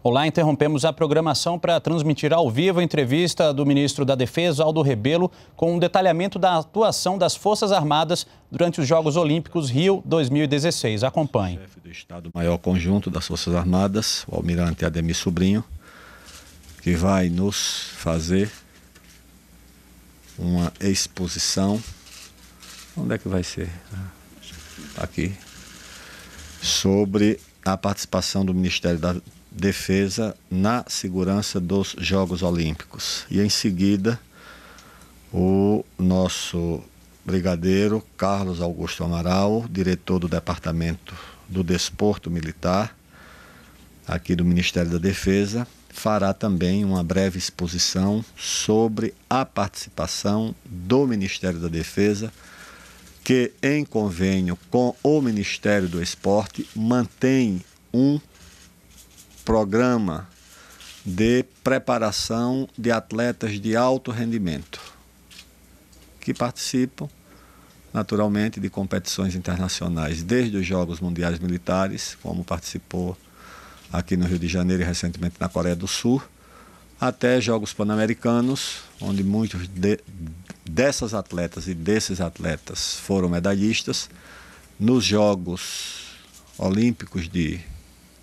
Olá, interrompemos a programação para transmitir ao vivo a entrevista do ministro da Defesa, Aldo Rebelo, com um detalhamento da atuação das Forças Armadas durante os Jogos Olímpicos Rio 2016. Acompanhe. O chefe do Estado-Maior Conjunto das Forças Armadas, o almirante Ademir Sobrinho, que vai nos fazer uma exposição. Onde é que vai ser? Ah, aqui. Sobre a participação do Ministério da defesa na segurança dos Jogos Olímpicos. E em seguida, o nosso brigadeiro Carlos Augusto Amaral, diretor do Departamento do Desporto Militar, aqui do Ministério da Defesa, fará também uma breve exposição sobre a participação do Ministério da Defesa, que, em convênio com o Ministério do Esporte, mantém um programa de preparação de atletas de alto rendimento que participam naturalmente de competições internacionais, desde os Jogos Mundiais Militares, como participou aqui no Rio de Janeiro e recentemente na Coreia do Sul, até Jogos Pan-Americanos, onde muitos de, dessas atletas e desses atletas foram medalhistas. Nos Jogos Olímpicos de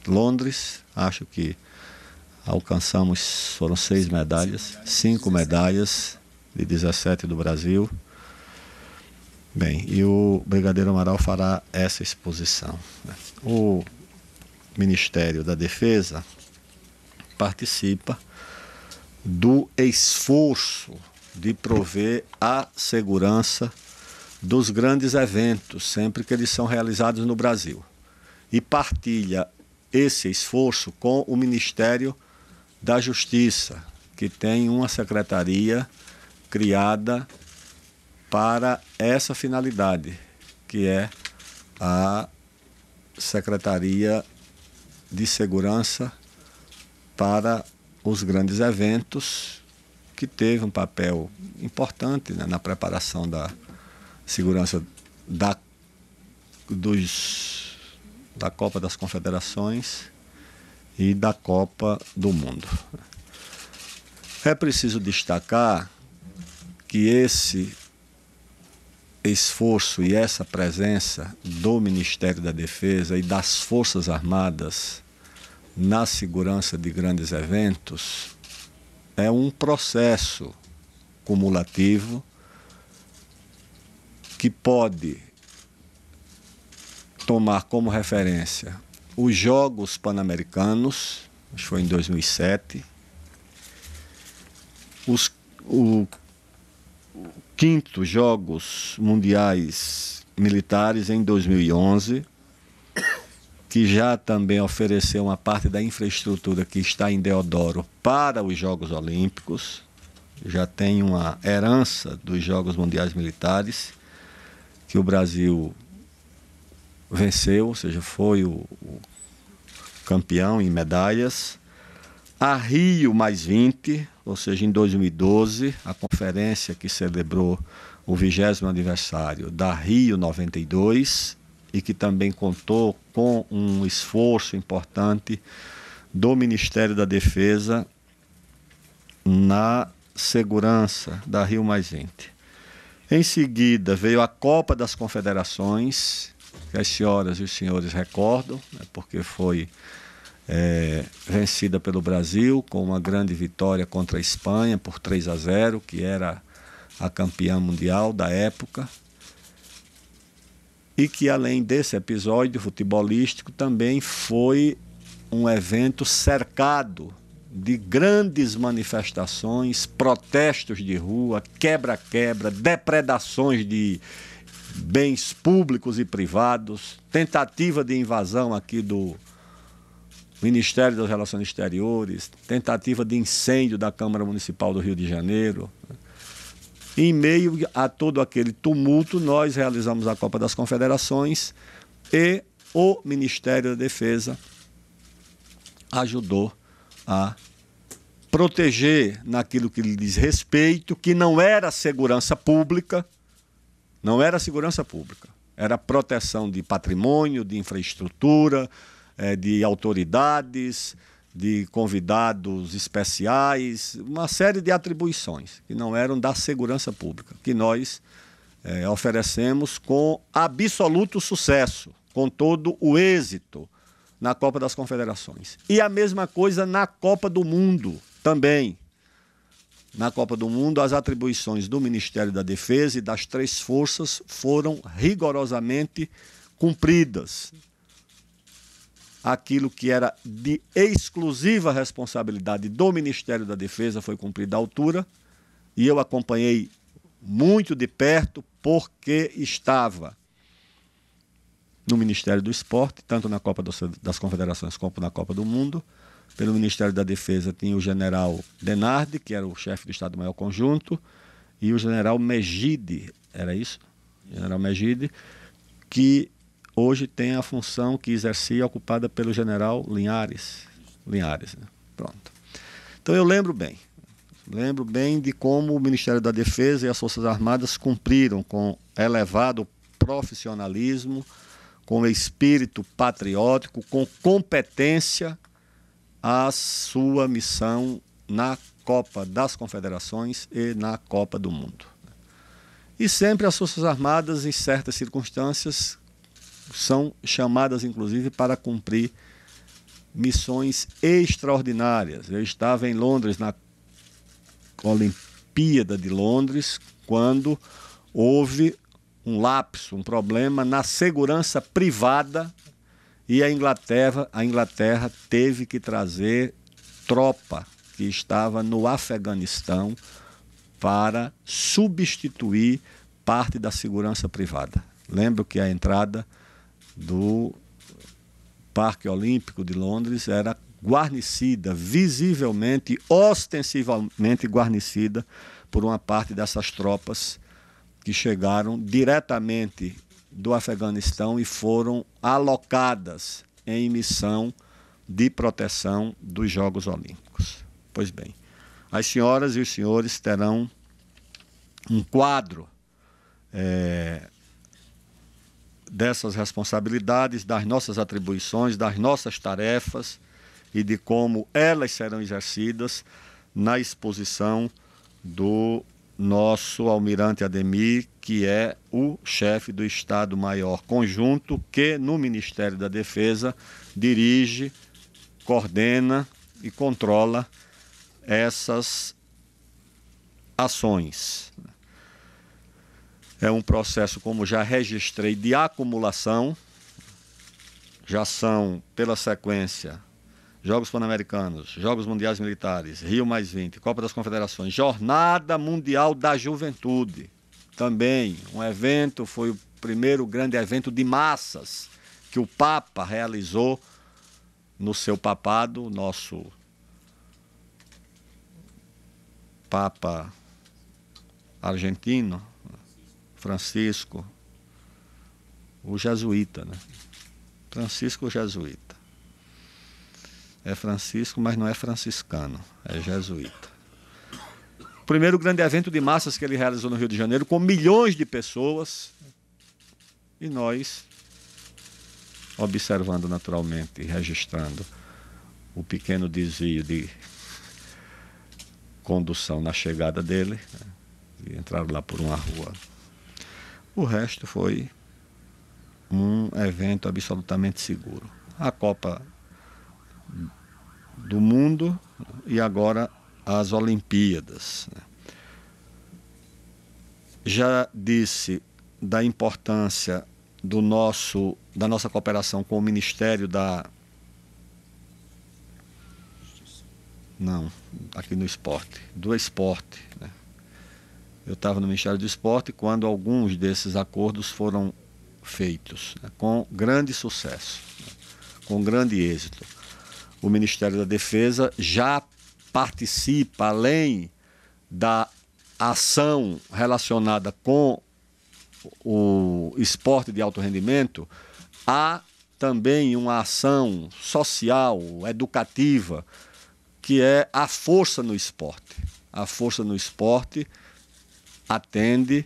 Londres, acho que alcançamos, foram seis medalhas, cinco medalhas de 17 do Brasil. Bem, e o Brigadeiro Amaral fará essa exposição. Né? O Ministério da Defesa participa do esforço de prover a segurança dos grandes eventos, sempre que eles são realizados no Brasil. E partilha esse esforço com o Ministério da Justiça, que tem uma secretaria criada para essa finalidade, que é a Secretaria de Segurança para os grandes eventos, que teve um papel importante né, na preparação da segurança da, dos da Copa das Confederações e da Copa do Mundo. É preciso destacar que esse esforço e essa presença do Ministério da Defesa e das Forças Armadas na segurança de grandes eventos é um processo cumulativo que pode tomar como referência os Jogos Pan-Americanos, acho que foi em 2007, os o, o quinto Jogos Mundiais Militares em 2011, que já também ofereceu uma parte da infraestrutura que está em Deodoro para os Jogos Olímpicos, já tem uma herança dos Jogos Mundiais Militares que o Brasil venceu, ou seja, foi o, o campeão em medalhas. A Rio mais 20, ou seja, em 2012, a conferência que celebrou o 20 aniversário da Rio 92 e que também contou com um esforço importante do Ministério da Defesa na segurança da Rio Mais 20. Em seguida veio a Copa das Confederações, que as senhoras e os senhores recordam, né, porque foi é, vencida pelo Brasil com uma grande vitória contra a Espanha por 3 a 0, que era a campeã mundial da época. E que além desse episódio futebolístico também foi um evento cercado de grandes manifestações, protestos de rua, quebra-quebra, depredações de bens públicos e privados, tentativa de invasão aqui do Ministério das Relações Exteriores, tentativa de incêndio da Câmara Municipal do Rio de Janeiro. Em meio a todo aquele tumulto, nós realizamos a Copa das Confederações e o Ministério da Defesa ajudou a proteger naquilo que lhe diz respeito, que não era segurança pública, não era segurança pública, era proteção de patrimônio, de infraestrutura, eh, de autoridades, de convidados especiais, uma série de atribuições que não eram da segurança pública, que nós é, oferecemos com absoluto sucesso, com todo o êxito na Copa das Confederações. E a mesma coisa na Copa do Mundo também na Copa do Mundo, as atribuições do Ministério da Defesa e das três forças foram rigorosamente cumpridas. Aquilo que era de exclusiva responsabilidade do Ministério da Defesa foi cumprido à altura, e eu acompanhei muito de perto porque estava no Ministério do Esporte, tanto na Copa das Confederações como na Copa do Mundo pelo Ministério da Defesa tinha o general Denardi, que era o chefe do Estado-Maior Conjunto, e o general Megide, era isso? General Megide, que hoje tem a função que exercia ocupada pelo general Linhares. Linhares, né? pronto. Então eu lembro bem, lembro bem de como o Ministério da Defesa e as Forças Armadas cumpriram com elevado profissionalismo, com espírito patriótico, com competência a sua missão na Copa das Confederações e na Copa do Mundo. E sempre as Forças Armadas, em certas circunstâncias, são chamadas, inclusive, para cumprir missões extraordinárias. Eu estava em Londres, na Olimpíada de Londres, quando houve um lapso, um problema na segurança privada e a Inglaterra, a Inglaterra teve que trazer tropa que estava no Afeganistão para substituir parte da segurança privada. Lembro que a entrada do Parque Olímpico de Londres era guarnecida, visivelmente, ostensivamente guarnecida por uma parte dessas tropas que chegaram diretamente do Afeganistão e foram alocadas em missão de proteção dos Jogos Olímpicos. Pois bem, as senhoras e os senhores terão um quadro é, dessas responsabilidades, das nossas atribuições, das nossas tarefas e de como elas serão exercidas na exposição do nosso almirante Ademir, que é o chefe do Estado-Maior Conjunto, que no Ministério da Defesa dirige, coordena e controla essas ações. É um processo, como já registrei, de acumulação. Já são, pela sequência, Jogos Pan-Americanos, Jogos Mundiais Militares, Rio Mais 20, Copa das Confederações, Jornada Mundial da Juventude. Também um evento, foi o primeiro grande evento de massas que o Papa realizou no seu papado, nosso Papa argentino, Francisco, o jesuíta, né? Francisco Jesuíta. É Francisco, mas não é franciscano, é jesuíta. O primeiro grande evento de massas que ele realizou no Rio de Janeiro, com milhões de pessoas, e nós observando naturalmente e registrando o pequeno desvio de condução na chegada dele, né? e entraram lá por uma rua. O resto foi um evento absolutamente seguro. A Copa do mundo e agora as Olimpíadas. Né? Já disse da importância do nosso, da nossa cooperação com o Ministério da. Não, aqui no esporte, do esporte. Né? Eu estava no Ministério do Esporte quando alguns desses acordos foram feitos, né? com grande sucesso, né? com grande êxito o Ministério da Defesa já participa, além da ação relacionada com o esporte de alto rendimento, há também uma ação social, educativa, que é a força no esporte. A força no esporte atende,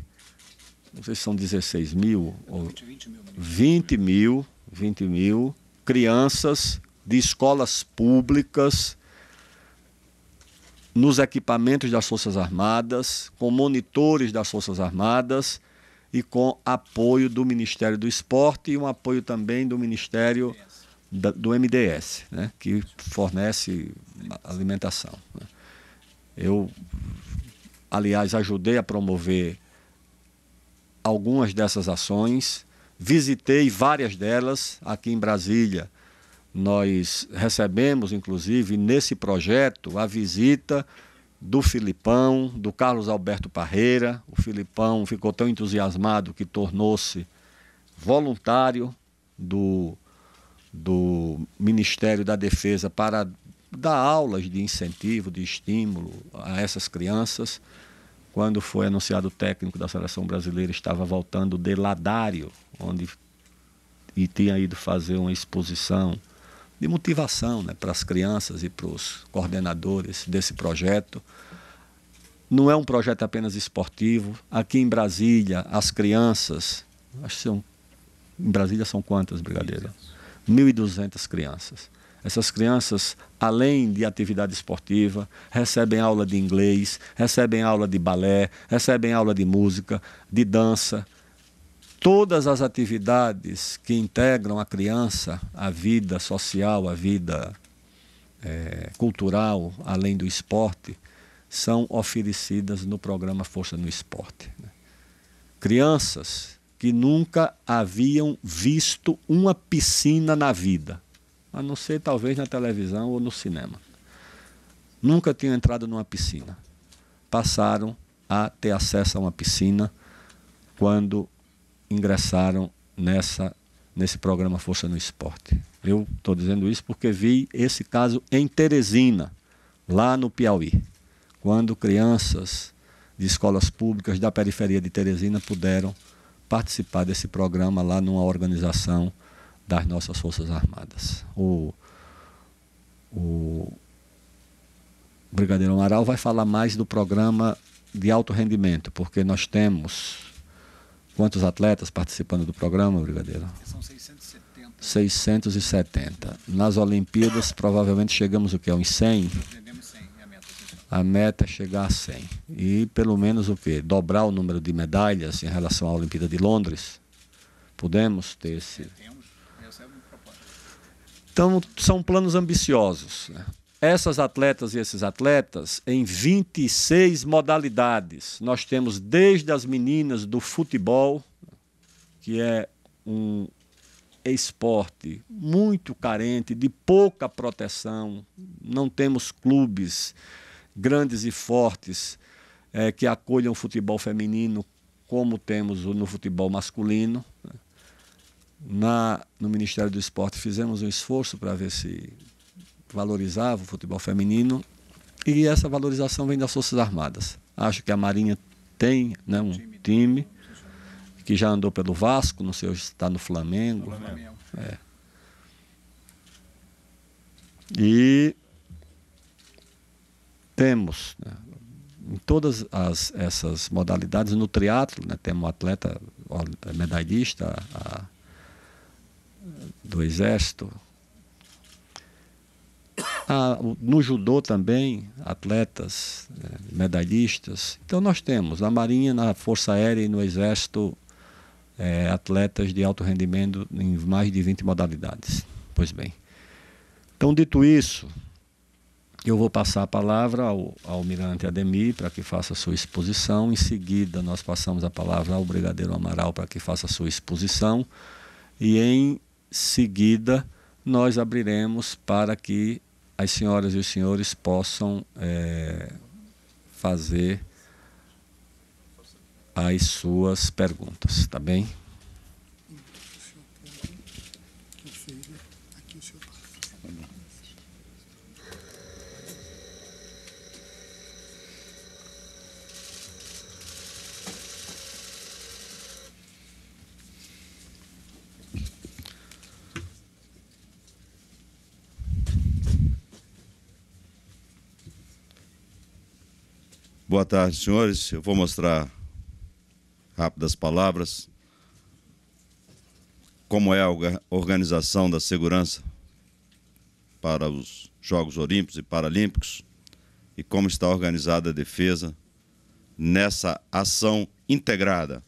não sei se são 16 mil, ou 20 mil, 20 né? mil, 20 mil crianças de escolas públicas, nos equipamentos das Forças Armadas, com monitores das Forças Armadas e com apoio do Ministério do Esporte e um apoio também do Ministério do MDS, né, que fornece alimentação. Né. Eu, aliás, ajudei a promover algumas dessas ações, visitei várias delas aqui em Brasília nós recebemos, inclusive, nesse projeto, a visita do Filipão, do Carlos Alberto Parreira. O Filipão ficou tão entusiasmado que tornou-se voluntário do, do Ministério da Defesa para dar aulas de incentivo, de estímulo a essas crianças. Quando foi anunciado o técnico da seleção brasileira, estava voltando de Ladário, onde e tinha ido fazer uma exposição de motivação né, para as crianças e para os coordenadores desse projeto. Não é um projeto apenas esportivo. Aqui em Brasília, as crianças, acho que são, em Brasília são quantas, Brigadeiro? 1.200 crianças. Essas crianças, além de atividade esportiva, recebem aula de inglês, recebem aula de balé, recebem aula de música, de dança todas as atividades que integram a criança, a vida social, a vida é, cultural, além do esporte, são oferecidas no programa Força no Esporte. Né? Crianças que nunca haviam visto uma piscina na vida, a não ser talvez na televisão ou no cinema. Nunca tinham entrado numa piscina. Passaram a ter acesso a uma piscina quando ingressaram nessa, nesse programa Força no Esporte. Eu estou dizendo isso porque vi esse caso em Teresina, lá no Piauí, quando crianças de escolas públicas da periferia de Teresina puderam participar desse programa lá numa organização das nossas Forças Armadas. O, o Brigadeiro Amaral vai falar mais do programa de alto rendimento, porque nós temos Quantos atletas participando do programa, Brigadeiro? São 670. 670. Nas Olimpíadas, provavelmente chegamos o quê? Uns 100? É a meta é chegar a 100. E pelo menos o quê? Dobrar o número de medalhas em relação à Olimpíada de Londres. Podemos ter esse... É então, são planos ambiciosos. Né? Essas atletas e esses atletas em 26 modalidades. Nós temos desde as meninas do futebol, que é um esporte muito carente, de pouca proteção, não temos clubes grandes e fortes é, que acolham o futebol feminino como temos no futebol masculino. Na, no Ministério do Esporte fizemos um esforço para ver se valorizava o futebol feminino e essa valorização vem das Forças Armadas. Acho que a Marinha tem né, um time que já andou pelo Vasco, não sei se está no Flamengo. Flamengo. É. E temos né, em todas as, essas modalidades, no triatlo, né, temos um atleta é medalhista a, do Exército, ah, no judô também, atletas, né, medalhistas. Então nós temos na Marinha, na Força Aérea e no Exército é, atletas de alto rendimento em mais de 20 modalidades. Pois bem. Então, dito isso, eu vou passar a palavra ao almirante Ademir para que faça a sua exposição. Em seguida, nós passamos a palavra ao brigadeiro Amaral para que faça a sua exposição. E em seguida, nós abriremos para que as senhoras e os senhores possam é, fazer as suas perguntas, tá bem? Boa tarde, senhores. Eu vou mostrar rápidas palavras como é a organização da segurança para os Jogos Olímpicos e Paralímpicos e como está organizada a defesa nessa ação integrada.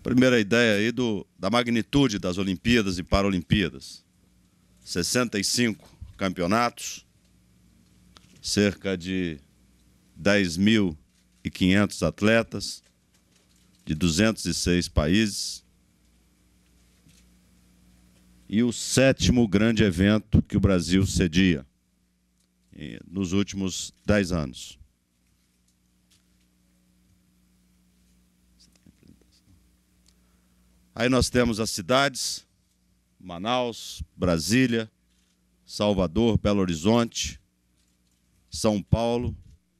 Primeira ideia aí do, da magnitude das Olimpíadas e Paralimpíadas. 65 campeonatos, cerca de 10.500 atletas de 206 países. E o sétimo grande evento que o Brasil cedia eh, nos últimos 10 anos. Aí nós temos as cidades, Manaus, Brasília, Salvador, Belo Horizonte, São Paulo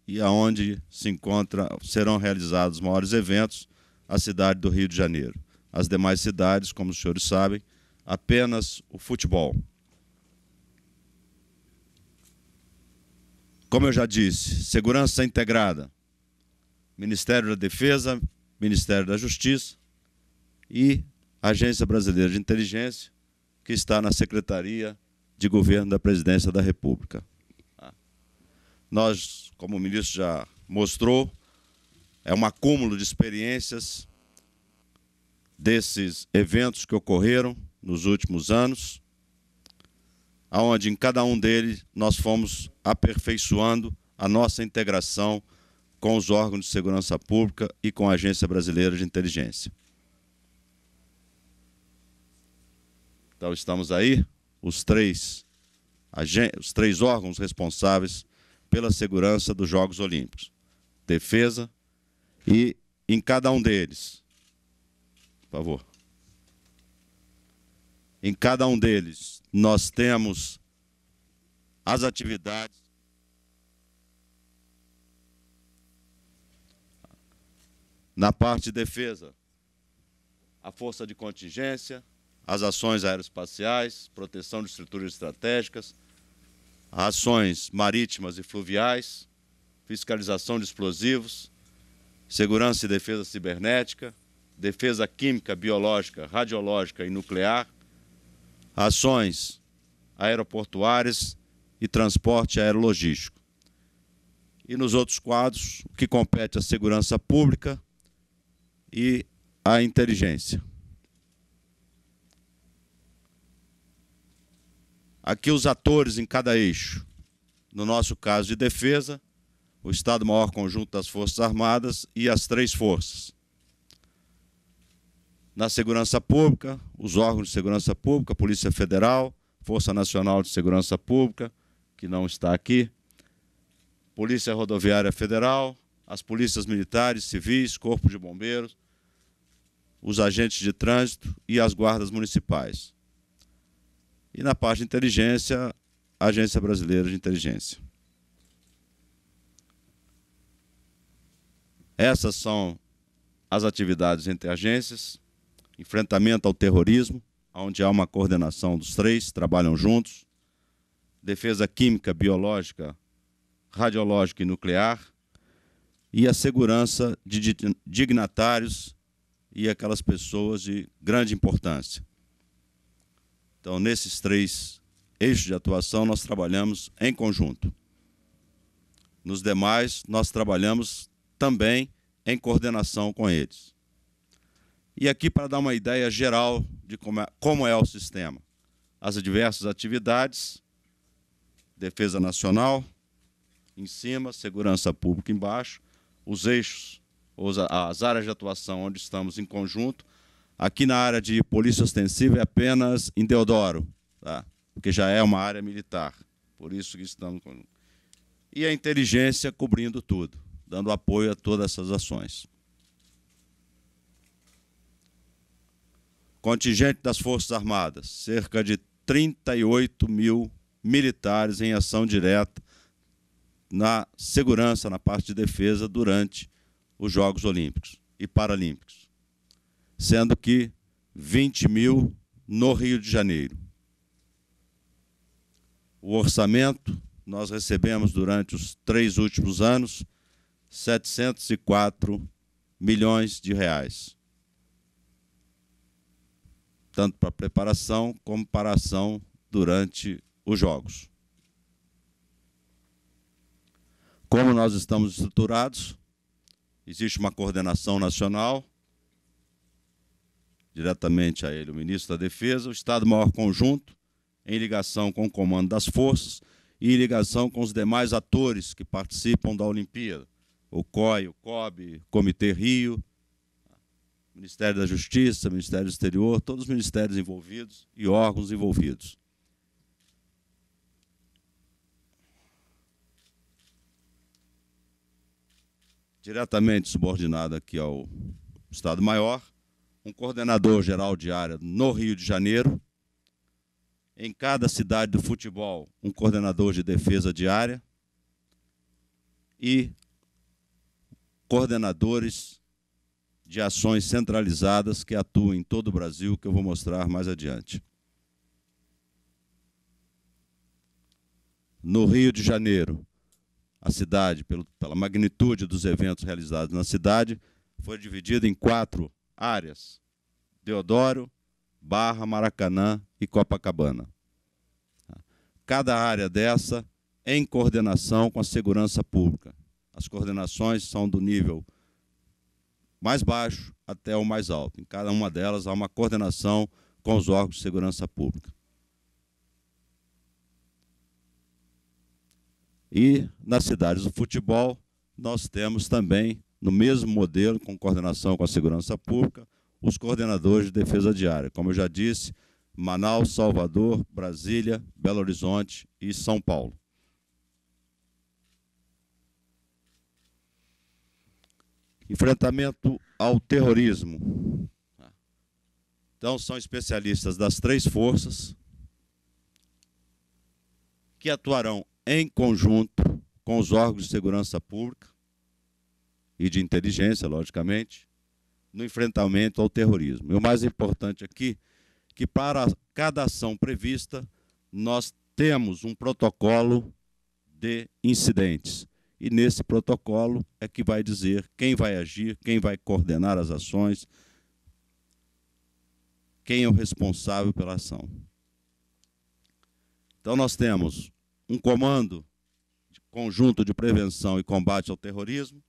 e aonde se encontra serão realizados os maiores eventos, a cidade do Rio de Janeiro. As demais cidades, como os senhores sabem, apenas o futebol. Como eu já disse, segurança integrada, Ministério da Defesa, Ministério da Justiça e Agência Brasileira de Inteligência, que está na Secretaria de governo da presidência da República. Nós, como o ministro já mostrou, é um acúmulo de experiências desses eventos que ocorreram nos últimos anos, aonde em cada um deles nós fomos aperfeiçoando a nossa integração com os órgãos de segurança pública e com a Agência Brasileira de Inteligência. Então estamos aí? os três, os três órgãos responsáveis pela segurança dos Jogos Olímpicos: defesa e em cada um deles, por favor. Em cada um deles, nós temos as atividades na parte de defesa, a força de contingência, as ações aeroespaciais, proteção de estruturas estratégicas, ações marítimas e fluviais, fiscalização de explosivos, segurança e defesa cibernética, defesa química, biológica, radiológica e nuclear, ações aeroportuárias e transporte aerologístico. E nos outros quadros, o que compete à segurança pública e à inteligência. aqui os atores em cada eixo. No nosso caso de defesa, o Estado-Maior Conjunto das Forças Armadas e as três forças. Na segurança pública, os órgãos de segurança pública, Polícia Federal, Força Nacional de Segurança Pública, que não está aqui, Polícia Rodoviária Federal, as polícias militares, civis, Corpo de Bombeiros, os agentes de trânsito e as guardas municipais. E na parte de inteligência, a Agência Brasileira de Inteligência. Essas são as atividades entre agências, enfrentamento ao terrorismo, onde há uma coordenação dos três, trabalham juntos, defesa química, biológica, radiológica e nuclear, e a segurança de dignatários e aquelas pessoas de grande importância. Então, nesses três eixos de atuação, nós trabalhamos em conjunto. Nos demais, nós trabalhamos também em coordenação com eles. E aqui, para dar uma ideia geral de como é, como é o sistema: as diversas atividades, defesa nacional em cima, segurança pública embaixo, os eixos, as áreas de atuação onde estamos em conjunto Aqui na área de polícia ostensiva é apenas em Deodoro, tá? porque já é uma área militar. Por isso que estamos. E a inteligência cobrindo tudo, dando apoio a todas essas ações. Contingente das Forças Armadas, cerca de 38 mil militares em ação direta na segurança, na parte de defesa, durante os Jogos Olímpicos e Paralímpicos sendo que 20 mil no Rio de Janeiro. O orçamento nós recebemos durante os três últimos anos 704 milhões de reais, tanto para preparação como para ação durante os Jogos. Como nós estamos estruturados, existe uma coordenação nacional diretamente a ele o ministro da Defesa, o Estado-Maior Conjunto, em ligação com o Comando das Forças e em ligação com os demais atores que participam da Olimpíada, o COI, o COB, Comitê Rio, Ministério da Justiça, Ministério do Exterior, todos os ministérios envolvidos e órgãos envolvidos. Diretamente subordinado aqui ao Estado-Maior, um coordenador geral de área no Rio de Janeiro, em cada cidade do futebol, um coordenador de defesa de área e coordenadores de ações centralizadas que atuam em todo o Brasil, que eu vou mostrar mais adiante. No Rio de Janeiro, a cidade, pela magnitude dos eventos realizados na cidade, foi dividida em quatro áreas: Deodoro, Barra, Maracanã e Copacabana. Cada área dessa em coordenação com a segurança pública. As coordenações são do nível mais baixo até o mais alto. Em cada uma delas há uma coordenação com os órgãos de segurança pública. E nas cidades do futebol, nós temos também no mesmo modelo, com coordenação com a segurança pública, os coordenadores de defesa diária. Como eu já disse, Manaus, Salvador, Brasília, Belo Horizonte e São Paulo. Enfrentamento ao terrorismo. Então, são especialistas das três forças que atuarão em conjunto com os órgãos de segurança pública e de inteligência, logicamente, no enfrentamento ao terrorismo. E o mais importante aqui, que para cada ação prevista, nós temos um protocolo de incidentes. E nesse protocolo é que vai dizer quem vai agir, quem vai coordenar as ações, quem é o responsável pela ação. Então, nós temos um comando conjunto de prevenção e combate ao terrorismo,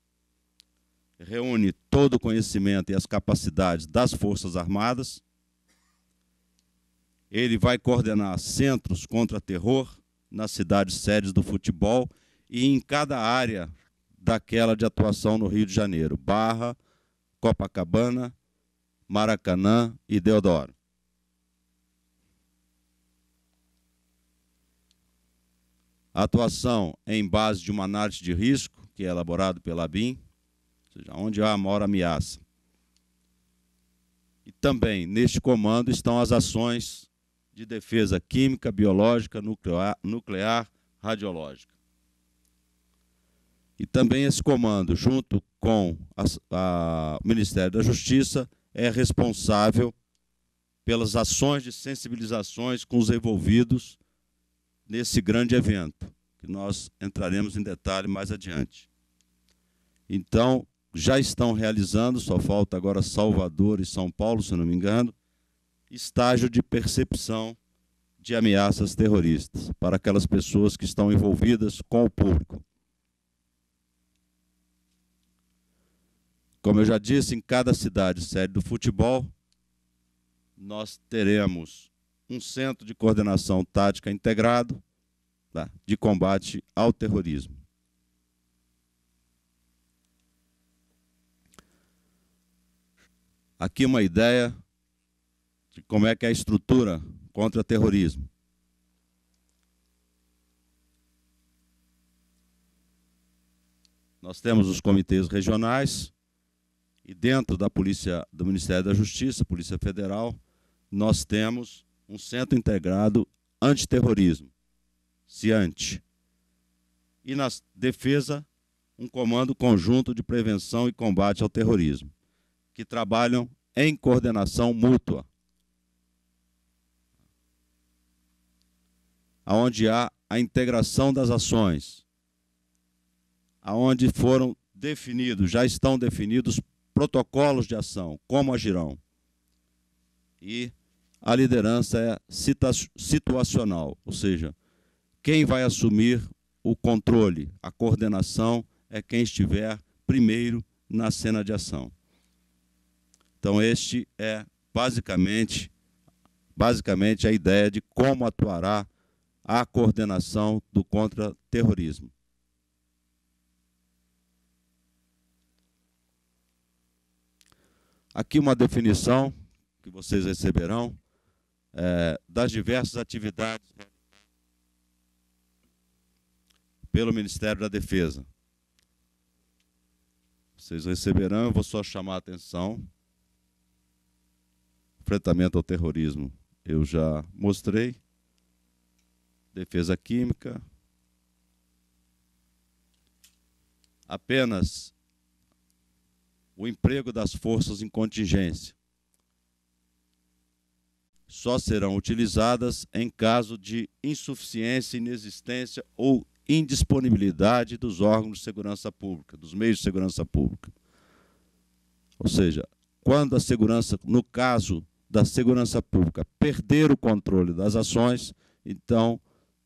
reúne todo o conhecimento e as capacidades das Forças Armadas. Ele vai coordenar centros contra terror nas cidades sedes do futebol e em cada área daquela de atuação no Rio de Janeiro: Barra, Copacabana, Maracanã e Deodoro. A atuação é em base de uma análise de risco, que é elaborado pela BIM, seja, onde há maior ameaça. E também neste comando estão as ações de defesa química, biológica, nuclear, nuclear radiológica. E também esse comando, junto com o Ministério da Justiça, é responsável pelas ações de sensibilizações com os envolvidos nesse grande evento, que nós entraremos em detalhe mais adiante. Então, já estão realizando, só falta agora Salvador e São Paulo, se não me engano, estágio de percepção de ameaças terroristas para aquelas pessoas que estão envolvidas com o público. Como eu já disse, em cada cidade sede do futebol, nós teremos um centro de coordenação tática integrado tá, de combate ao terrorismo. aqui uma ideia de como é que é a estrutura contra o terrorismo. Nós temos os comitês regionais e dentro da polícia do Ministério da Justiça, Polícia Federal, nós temos um centro integrado antiterrorismo, CIANTE. E na defesa, um comando conjunto de prevenção e combate ao terrorismo que trabalham em coordenação mútua, aonde há a integração das ações, aonde foram definidos, já estão definidos protocolos de ação, como agirão. E a liderança é situacional, ou seja, quem vai assumir o controle, a coordenação é quem estiver primeiro na cena de ação. Então este é basicamente basicamente a ideia de como atuará a coordenação do contra-terrorismo. Aqui uma definição que vocês receberão é, das diversas atividades pelo Ministério da Defesa. Vocês receberão, eu vou só chamar a atenção enfrentamento ao terrorismo eu já mostrei, defesa química. Apenas o emprego das forças em contingência só serão utilizadas em caso de insuficiência, inexistência ou indisponibilidade dos órgãos de segurança pública, dos meios de segurança pública. Ou seja, quando a segurança, no caso da segurança pública perder o controle das ações, então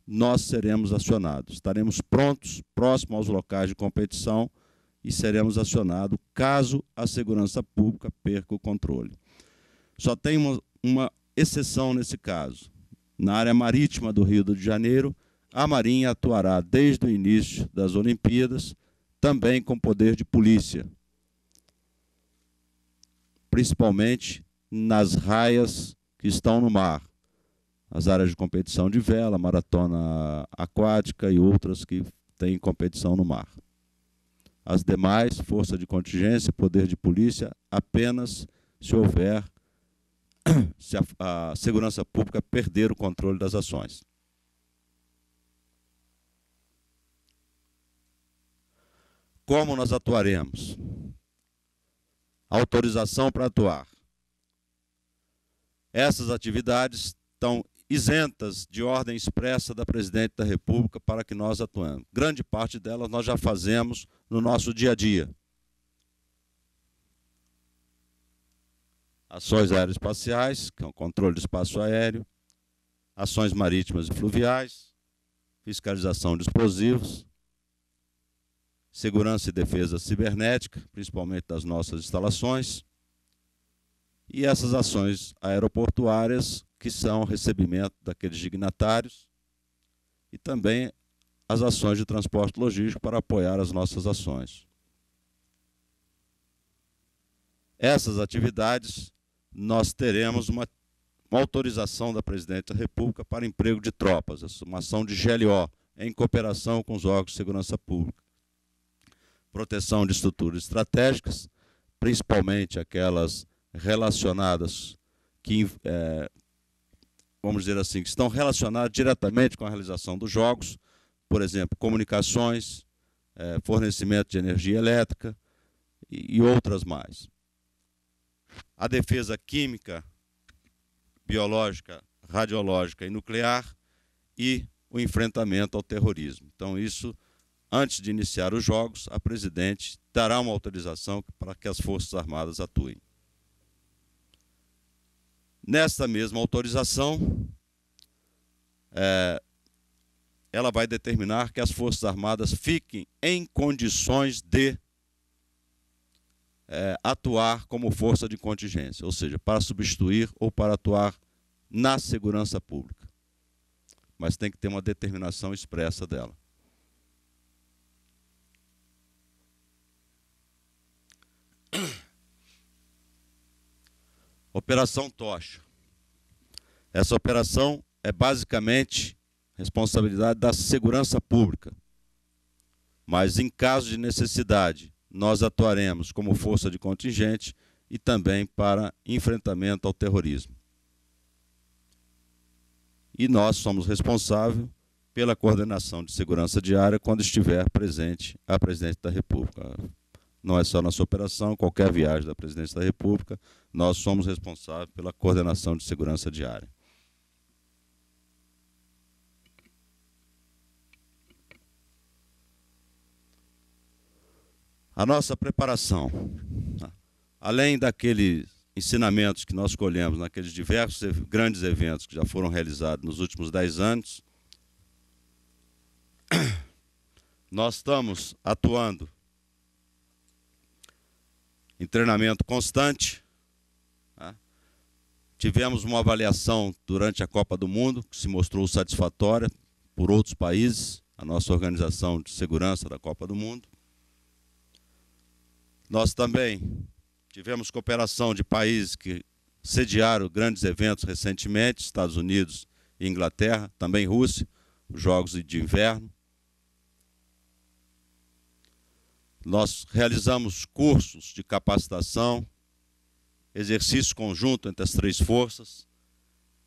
nós seremos acionados. Estaremos prontos, próximo aos locais de competição e seremos acionados caso a segurança pública perca o controle. Só tem uma, uma exceção nesse caso. Na área marítima do Rio de Janeiro, a Marinha atuará desde o início das Olimpíadas, também com poder de polícia, principalmente nas raias que estão no mar. As áreas de competição de vela, maratona aquática e outras que têm competição no mar. As demais, força de contingência, poder de polícia, apenas se houver, se a, a segurança pública perder o controle das ações. Como nós atuaremos? Autorização para atuar. Essas atividades estão isentas de ordem expressa da Presidente da República para que nós atuemos. Grande parte delas nós já fazemos no nosso dia a dia. Ações aeroespaciais, que é o controle do espaço aéreo, ações marítimas e fluviais, fiscalização de explosivos, segurança e defesa cibernética, principalmente das nossas instalações, e essas ações aeroportuárias, que são o recebimento daqueles dignatários, e também as ações de transporte logístico para apoiar as nossas ações. Essas atividades, nós teremos uma, uma autorização da Presidente da República para emprego de tropas, uma ação de GLO, em cooperação com os órgãos de segurança pública. Proteção de estruturas estratégicas, principalmente aquelas relacionadas, que, é, vamos dizer assim, que estão relacionadas diretamente com a realização dos jogos, por exemplo, comunicações, é, fornecimento de energia elétrica e, e outras mais. A defesa química, biológica, radiológica e nuclear e o enfrentamento ao terrorismo. Então, isso, antes de iniciar os Jogos, a presidente dará uma autorização para que as Forças Armadas atuem. Nesta mesma autorização, é, ela vai determinar que as Forças Armadas fiquem em condições de é, atuar como força de contingência, ou seja, para substituir ou para atuar na segurança pública. Mas tem que ter uma determinação expressa dela. Operação Tocha. Essa operação é basicamente responsabilidade da segurança pública. Mas em caso de necessidade, nós atuaremos como força de contingente e também para enfrentamento ao terrorismo. E nós somos responsáveis pela coordenação de segurança diária quando estiver presente a presidente da República, não é só nossa operação, qualquer viagem da Presidência da República, nós somos responsáveis pela coordenação de segurança diária. A nossa preparação, além daqueles ensinamentos que nós colhemos naqueles diversos grandes eventos que já foram realizados nos últimos dez anos, nós estamos atuando em treinamento constante. Né? Tivemos uma avaliação durante a Copa do Mundo, que se mostrou satisfatória por outros países, a nossa organização de segurança da Copa do Mundo. Nós também tivemos cooperação de países que sediaram grandes eventos recentemente, Estados Unidos e Inglaterra, também Rússia, os Jogos de Inverno. Nós realizamos cursos de capacitação, exercício conjunto entre as três forças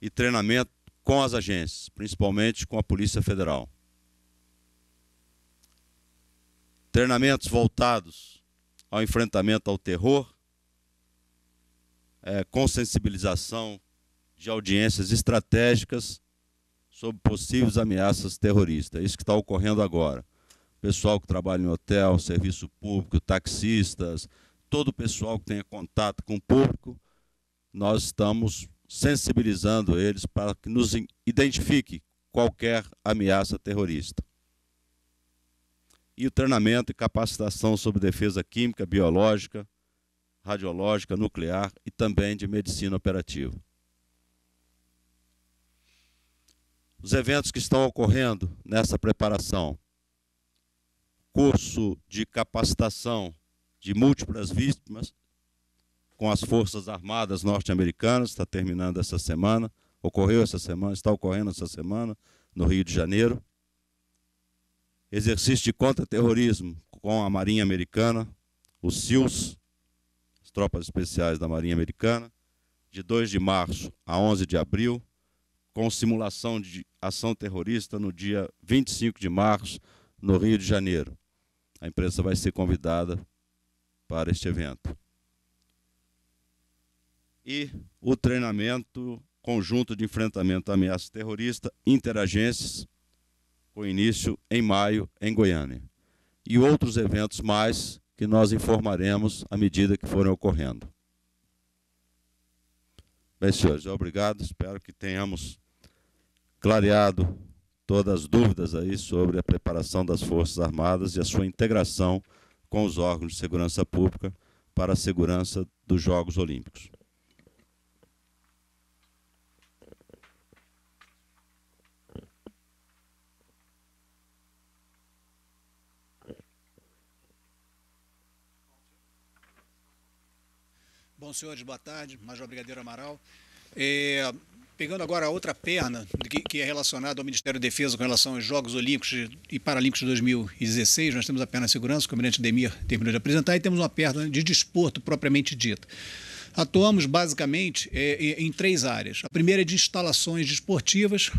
e treinamento com as agências, principalmente com a Polícia Federal. Treinamentos voltados ao enfrentamento ao terror, é, com sensibilização de audiências estratégicas sobre possíveis ameaças terroristas. É isso que está ocorrendo agora pessoal que trabalha em hotel, serviço público, taxistas, todo o pessoal que tenha contato com o público, nós estamos sensibilizando eles para que nos identifique qualquer ameaça terrorista. E o treinamento e capacitação sobre defesa química, biológica, radiológica, nuclear e também de medicina operativa. Os eventos que estão ocorrendo nessa preparação curso de capacitação de múltiplas vítimas com as Forças Armadas norte-americanas, está terminando essa semana, ocorreu essa semana, está ocorrendo essa semana, no Rio de Janeiro. Exercício de contra-terrorismo com a Marinha Americana, os SEALs, as Tropas Especiais da Marinha Americana, de 2 de março a 11 de abril, com simulação de ação terrorista no dia 25 de março, no Rio de Janeiro a empresa vai ser convidada para este evento. E o treinamento conjunto de enfrentamento à ameaça terrorista, interagências, com início em maio em Goiânia. E outros eventos mais que nós informaremos à medida que forem ocorrendo. Bem, senhores, obrigado. Espero que tenhamos clareado todas as dúvidas aí sobre a preparação das Forças Armadas e a sua integração com os órgãos de segurança pública para a segurança dos Jogos Olímpicos. Bom, senhores, boa tarde. Major Brigadeiro Amaral. É, Pegando agora a outra perna, que, é relacionada ao Ministério da Defesa com relação aos Jogos Olímpicos e Paralímpicos de 2016, nós temos a perna de segurança, o comandante Demir terminou de apresentar, e temos uma perna de desporto propriamente dita. Atuamos basicamente é, em três áreas. A primeira é de instalações desportivas,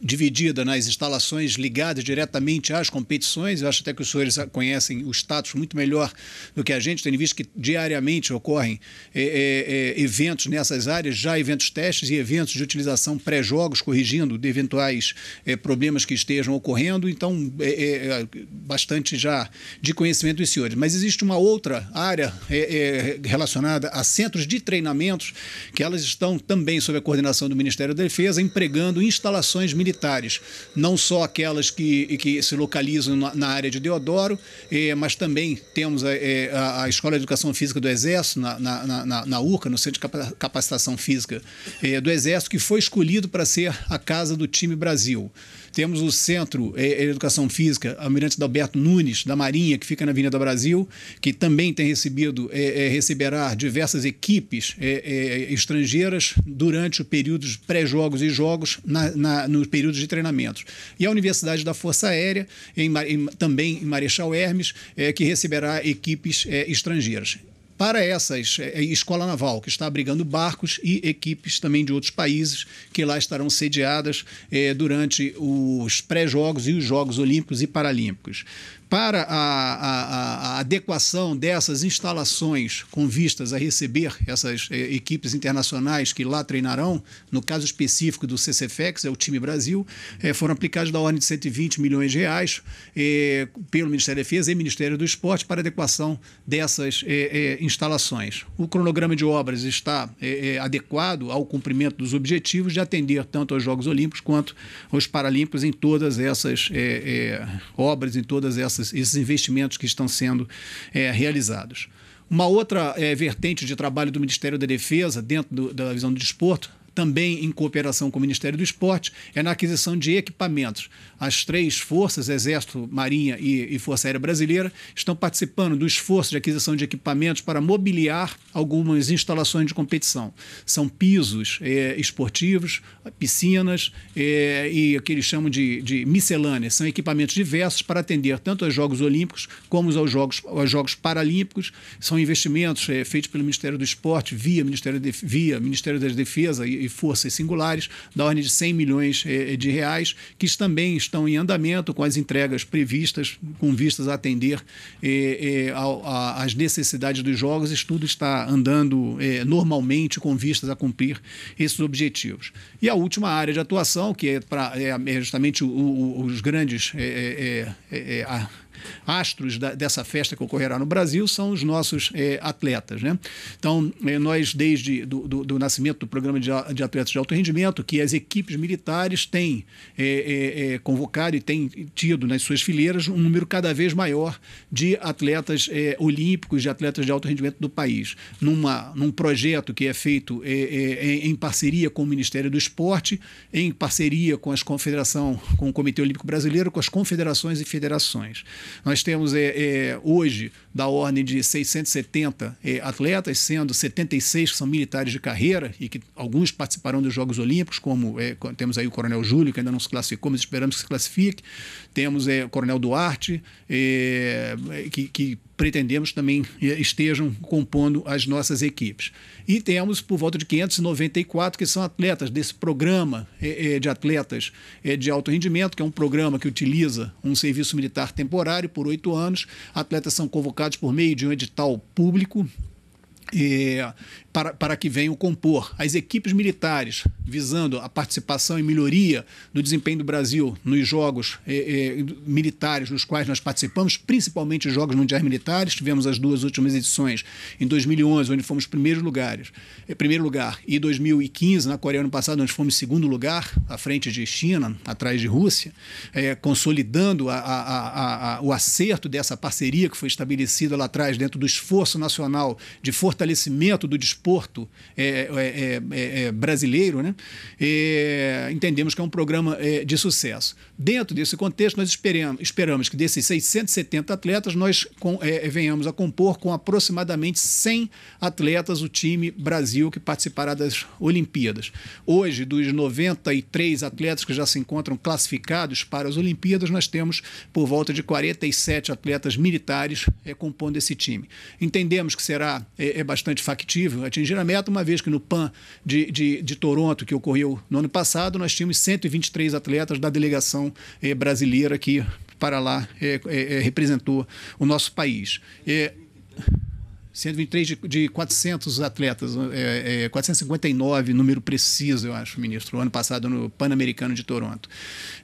dividida nas instalações ligadas diretamente às competições. Eu acho até que os senhores conhecem o status muito melhor do que a gente, tendo visto que diariamente ocorrem é, é, eventos nessas áreas, já eventos testes e eventos de utilização pré-jogos, corrigindo de eventuais é, problemas que estejam ocorrendo. Então, é, bastante já de conhecimento dos senhores. Mas existe uma outra área relacionada a centros de treinamentos, que elas estão também sob a coordenação do Ministério da Defesa, empregando instalações militares, não só aquelas que, que se localizam na, na área de Deodoro, eh, mas também temos a, eh, eh, a, a, Escola de Educação Física do Exército, na, na, na, na URCA, no Centro de Capacitação Física eh, do Exército, que foi escolhido para ser a casa do time Brasil. Temos o Centro de é, é, Educação Física, Almirante Dalberto Nunes, da Marinha, que fica na Avenida Brasil, que também tem recebido, é, é, receberá diversas equipes é, estrangeiras durante o período de pré-jogos e jogos, na, na, nos períodos de treinamentos. E a Universidade da Força Aérea, em, em, também em Marechal Hermes, que receberá equipes estrangeiras para essa é, é, escola naval, que está abrigando barcos e equipes também de outros países que lá estarão sediadas é, durante os pré-jogos e os Jogos Olímpicos e Paralímpicos para a, a, a, adequação dessas instalações com vistas a receber essas eh, equipes internacionais que lá treinarão, no caso específico do CCFEX, é o time Brasil, é, foram aplicados da ordem de 120 milhões de reais é, pelo Ministério da Defesa e Ministério do Esporte para adequação dessas é, instalações. O cronograma de obras está adequado ao cumprimento dos objetivos de atender tanto aos Jogos Olímpicos quanto aos Paralímpicos em todas essas obras, em todas essas esses, esses investimentos que estão sendo é, realizados. Uma outra é, vertente de trabalho do Ministério da Defesa, dentro do, da visão do desporto, também em cooperação com o Ministério do Esporte, é na aquisição de equipamentos. As três forças, Exército, Marinha e, e Força Aérea Brasileira, estão participando do esforço de aquisição de equipamentos para mobiliar algumas instalações de competição. São pisos é, esportivos, piscinas é, e o que eles chamam de, de miscelâneas. São equipamentos diversos para atender tanto aos Jogos Olímpicos como aos Jogos, aos jogos Paralímpicos. São investimentos é, feitos pelo Ministério do Esporte, via Ministério, de, via Ministério das Defesa e, e forças singulares, da ordem de 100 milhões eh, eh, de reais, que também estão em andamento com as entregas previstas, com vistas a atender eh, às necessidades dos jogos. Isso tudo está andando normalmente com vistas a cumprir esses objetivos. E a última área de atuação, que é, pra, é, é justamente os grandes é, é, astros da, dessa festa que ocorrerá no Brasil são os nossos é, atletas. Né? Então, é, nós, desde do, do, do, nascimento do programa de, de, atletas de alto rendimento, que as equipes militares têm é, é, é convocado e têm tido nas suas fileiras um número cada vez maior de atletas é, olímpicos, de atletas de alto rendimento do país. Numa, num projeto que é feito em parceria com o Ministério do Esporte, em parceria com as confederação, com o Comitê Olímpico Brasileiro, com as confederações e federações. Nós temos é, é, hoje da ordem de 670 é, atletas, sendo 76 que são militares de carreira e que alguns participarão dos Jogos Olímpicos, como é, temos aí o Coronel Júlio, que ainda não se classificou, mas esperamos que se classifique. Temos é, o Coronel Duarte, é, que, que pretendemos também eh, estejam compondo as nossas equipes. E temos por volta de 594 que são atletas desse programa eh, eh, de atletas de alto rendimento, que é um programa que utiliza um serviço militar temporário por oito anos. Atletas são convocados por meio de um edital público é, para, para que venham compor as equipes militares, visando a participação e melhoria do desempenho do Brasil nos jogos eh, eh, militares nos quais nós participamos, principalmente os Jogos Mundiais Militares. Tivemos as duas últimas edições em 2011, onde fomos primeiros lugares, eh, primeiro lugar, e 2015, na Coreia, ano passado, onde fomos segundo lugar, à frente de China, atrás de Rússia, eh, consolidando a, a, a, o acerto dessa parceria que foi estabelecida lá atrás, dentro do esforço nacional de fortalecimento do desporto é é, é, é, é, brasileiro, né? entendemos que é um programa de sucesso. Dentro desse contexto, nós esperamos, esperamos que desses 670 atletas, nós com, venhamos a compor com aproximadamente 100 atletas o time Brasil que participará das Olimpíadas. Hoje, dos 93 atletas que já se encontram classificados para as Olimpíadas, nós temos por volta de 47 atletas militares é, compondo esse time. Entendemos que será é, é bastante factível atingir a meta, uma vez que no PAN de, de, de Toronto, que ocorreu no ano passado, nós tínhamos 123 atletas da delegação eh, brasileira que para lá eh, eh, eh representou o nosso país. Eh, 123 de, de 400 atletas, é, é, 459, número preciso, eu acho, ministro, ano passado no Pan-Americano de Toronto.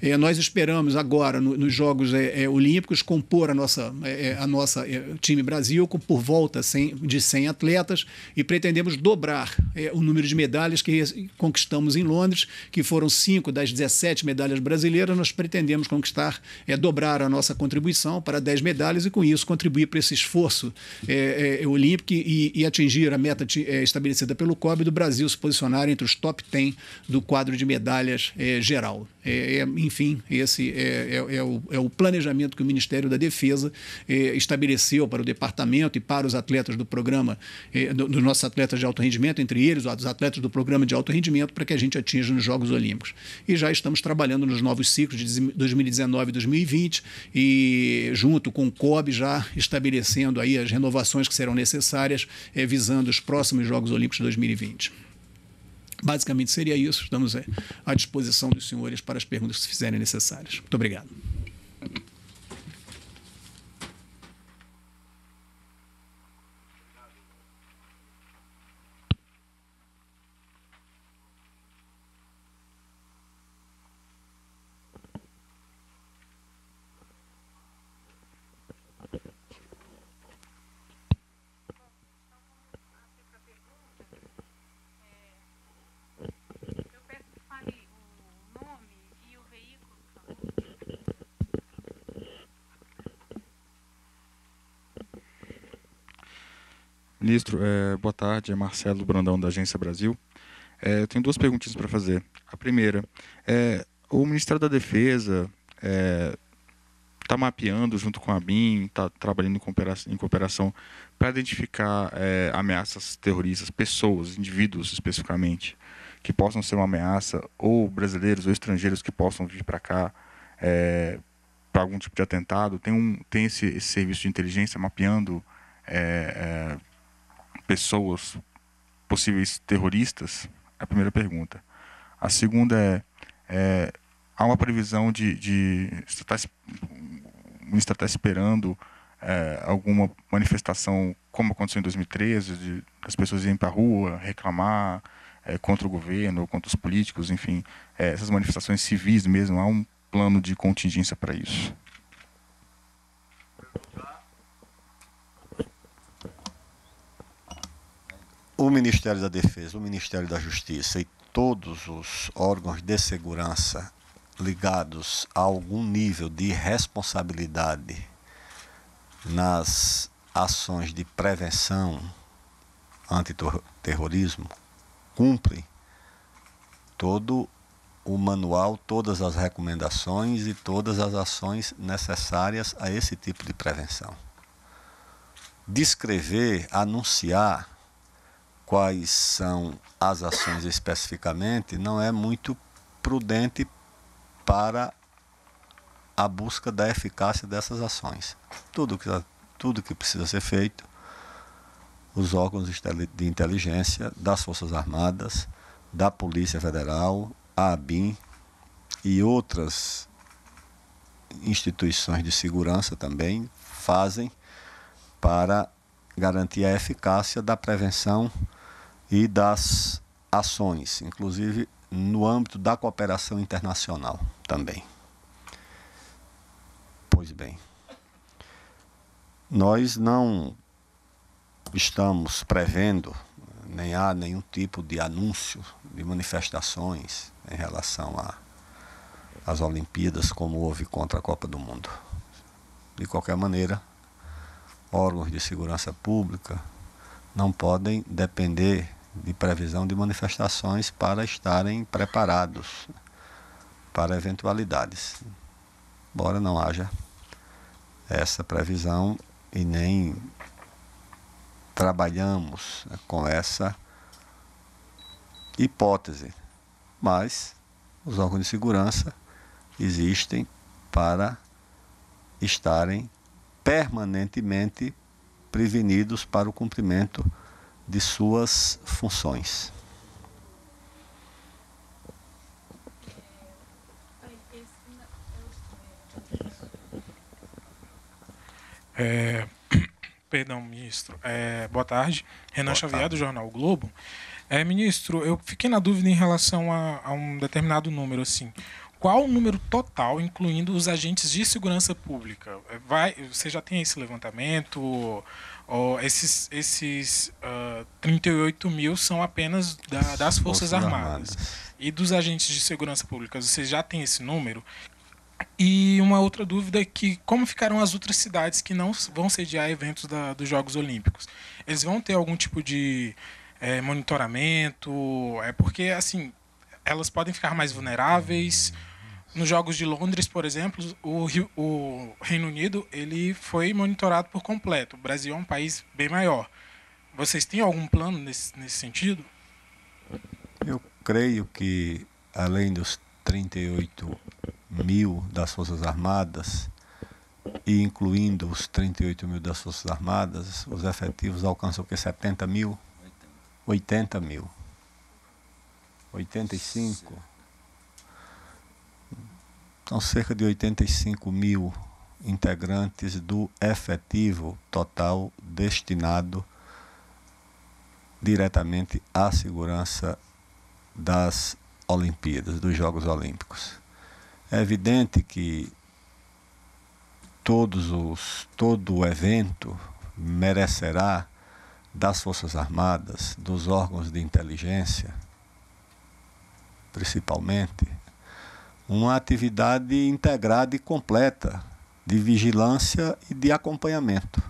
É, nós esperamos agora, no, nos Jogos é, é, Olímpicos, compor a nossa, é, a nossa time Brasil com por volta 100, de 100 atletas e pretendemos dobrar o número de medalhas que conquistamos em Londres, que foram 5 das 17 medalhas brasileiras, nós pretendemos conquistar, é, dobrar a nossa contribuição para 10 medalhas e, com isso, contribuir para esse esforço olímpico e, e atingir a meta de, é, estabelecida pelo COB do Brasil se posicionar entre os top 10 do quadro de medalhas é, geral. É, é, enfim, esse é, é, é o, é, o, planejamento que o Ministério da Defesa é, estabeleceu para o departamento e para os atletas do programa, dos nossos atletas de alto rendimento, entre eles os atletas do programa de alto rendimento, para que a gente atinja nos Jogos Olímpicos. E já estamos trabalhando nos novos ciclos de 2019 e 2020 e junto com o COB já estabelecendo aí as renovações que serão necessárias visando os próximos Jogos Olímpicos de 2020. Basicamente seria isso. Estamos eh, à disposição dos senhores para as perguntas que se fizerem necessárias. Muito obrigado. Ministro, é, boa tarde. É Marcelo Brandão, da Agência Brasil. É, eu tenho duas perguntinhas para fazer. A primeira, é, o Ministério da Defesa está é, tá mapeando junto com a BIM, está trabalhando em cooperação, para identificar é, ameaças terroristas, pessoas, indivíduos especificamente, que possam ser uma ameaça, ou brasileiros ou estrangeiros que possam vir para cá é, para algum tipo de atentado. Tem, um, tem esse, esse serviço de inteligência mapeando é, pessoas possíveis terroristas? É a primeira pergunta. A segunda é, é há uma previsão de, de está, o ministro está esperando é, alguma manifestação como aconteceu em 2013, de, as pessoas irem para a rua reclamar é, contra o governo, contra os políticos, enfim, é, essas manifestações civis mesmo, há um plano de contingência para isso? o Ministério da Defesa, o Ministério da Justiça e todos os órgãos de segurança ligados a algum nível de responsabilidade nas ações de prevenção antiterrorismo cumprem todo o manual, todas as recomendações e todas as ações necessárias a esse tipo de prevenção. Descrever, anunciar quais são as ações especificamente, não é muito prudente para a busca da eficácia dessas ações. Tudo que, tá, tudo que precisa ser feito, os órgãos de inteligência das Forças Armadas, da Polícia Federal, a ABIN e outras instituições de segurança também fazem para garantir a eficácia da prevenção e das ações, inclusive no âmbito da cooperação internacional também. Pois bem, nós não estamos prevendo, né, nem há nenhum tipo de anúncio de manifestações em relação às Olimpíadas, como houve contra a Copa do Mundo. De qualquer maneira, órgãos de segurança pública não podem depender de previsão de manifestações para estarem preparados para eventualidades. Embora não haja essa previsão e nem trabalhamos com essa hipótese, mas os órgãos de segurança existem para estarem permanentemente prevenidos para o cumprimento de suas funções. É, perdão, ministro. É, boa tarde. Renan boa Xavier, tarde. do Jornal o Globo. É, ministro, eu fiquei na dúvida em relação a, a um determinado número, assim qual o número total, incluindo os agentes de segurança pública? Vai, você já tem esse levantamento? Ou esses esses uh, ah, 38 mil são apenas da, das Forças, Forças Armadas. Armadas. E dos agentes de segurança pública, você já tem esse número? E uma outra dúvida é que como ficaram as outras cidades que não vão sediar eventos da, dos Jogos Olímpicos? Eles vão ter algum tipo de é, monitoramento? É porque, assim, elas podem ficar mais vulneráveis. Nos Jogos de Londres, por exemplo, o, Rio, o Reino Unido ele foi monitorado por completo. O Brasil é um país bem maior. Vocês têm algum plano nesse, nesse sentido? Eu creio que, além dos 38 mil das Forças Armadas, e incluindo os 38 mil das Forças Armadas, os efetivos alcançam o que? 70 mil? 80 mil. 85. Então, cerca de 85 mil integrantes do efetivo total destinado diretamente à segurança das Olimpíadas, dos Jogos Olímpicos. É evidente que todos os todo o evento merecerá das Forças Armadas, dos órgãos de inteligência, principalmente, uma atividade integrada e completa de vigilância e de acompanhamento.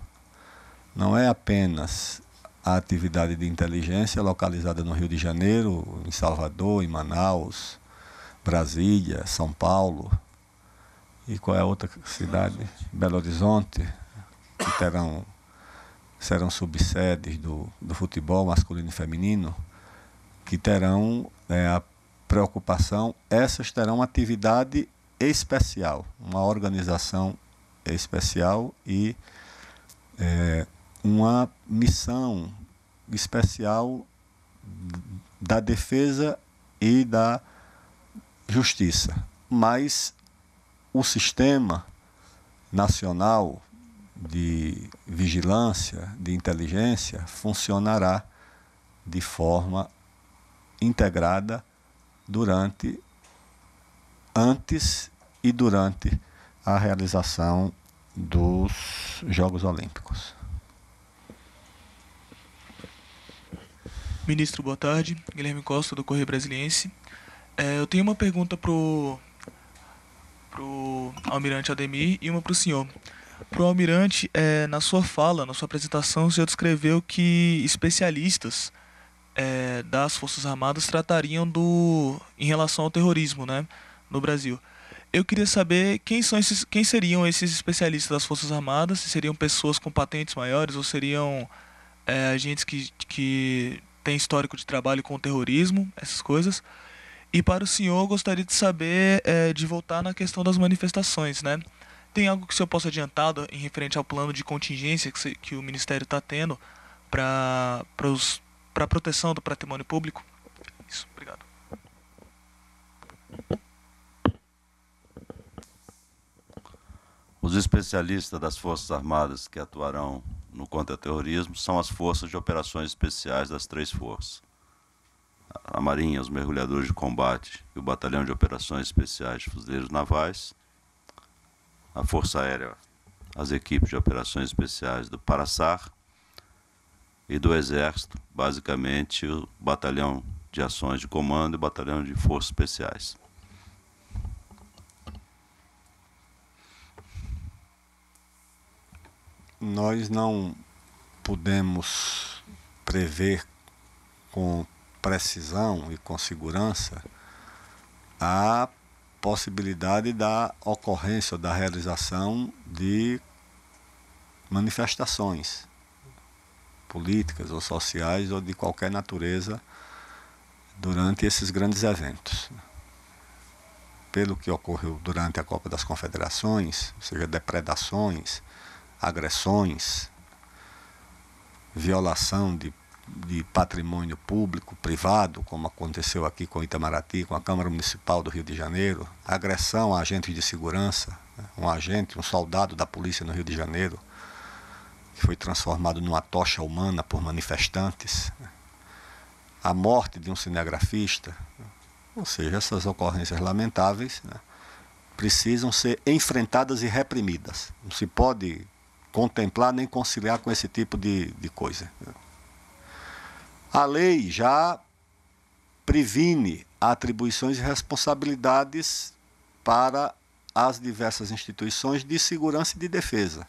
Não é apenas a atividade de inteligência localizada no Rio de Janeiro, em Salvador, em Manaus, Brasília, São Paulo. E qual é a outra cidade? Belo Horizonte, que terão, serão subsedes do, do futebol masculino e feminino, que terão é, a preocupação, essas terão atividade especial, uma organização especial e é, uma missão especial da defesa e da justiça. Mas o sistema nacional de vigilância, de inteligência, funcionará de forma integrada durante, antes e durante a realização dos Jogos Olímpicos. Ministro, boa tarde. Guilherme Costa, do Correio Brasiliense. É, eu tenho uma pergunta para o almirante Ademir e uma para o senhor. Para o almirante, é, na sua fala, na sua apresentação, o senhor descreveu que especialistas é, das Forças Armadas tratariam do em relação ao terrorismo, né, no Brasil. Eu queria saber quem são esses, quem seriam esses especialistas das Forças Armadas? Se seriam pessoas com patentes maiores ou seriam é, agentes que, que têm histórico de trabalho com terrorismo, essas coisas? E para o senhor, gostaria de saber é, de voltar na questão das manifestações, né? Tem algo que o senhor possa adiantar em referente ao plano de contingência que, se, que o Ministério está tendo para os para a proteção do patrimônio público. Isso, obrigado. Os especialistas das Forças Armadas que atuarão no contra-terrorismo são as forças de operações especiais das três forças. A Marinha, os mergulhadores de combate e o Batalhão de Operações Especiais de Fuzileiros Navais, a Força Aérea, as equipes de operações especiais do Paraçar e do Exército, basicamente o Batalhão de Ações de Comando e o Batalhão de Forças Especiais. Nós não pudemos prever com precisão e com segurança a possibilidade da ocorrência da realização de manifestações políticas ou sociais ou de qualquer natureza durante esses grandes eventos. Pelo que ocorreu durante a Copa das Confederações, ou seja, depredações, agressões, violação de, de patrimônio público, privado, como aconteceu aqui com Itamaraty, com a Câmara Municipal do Rio de Janeiro, agressão a agentes de segurança, né, um agente, um soldado da polícia no Rio de Janeiro, que foi transformado numa tocha humana por manifestantes, a morte de um cinegrafista, ou seja, essas ocorrências lamentáveis né, precisam ser enfrentadas e reprimidas. Não se pode contemplar nem conciliar com esse tipo de, de coisa. Né. A lei já previne atribuições e responsabilidades para as diversas instituições de segurança e de defesa.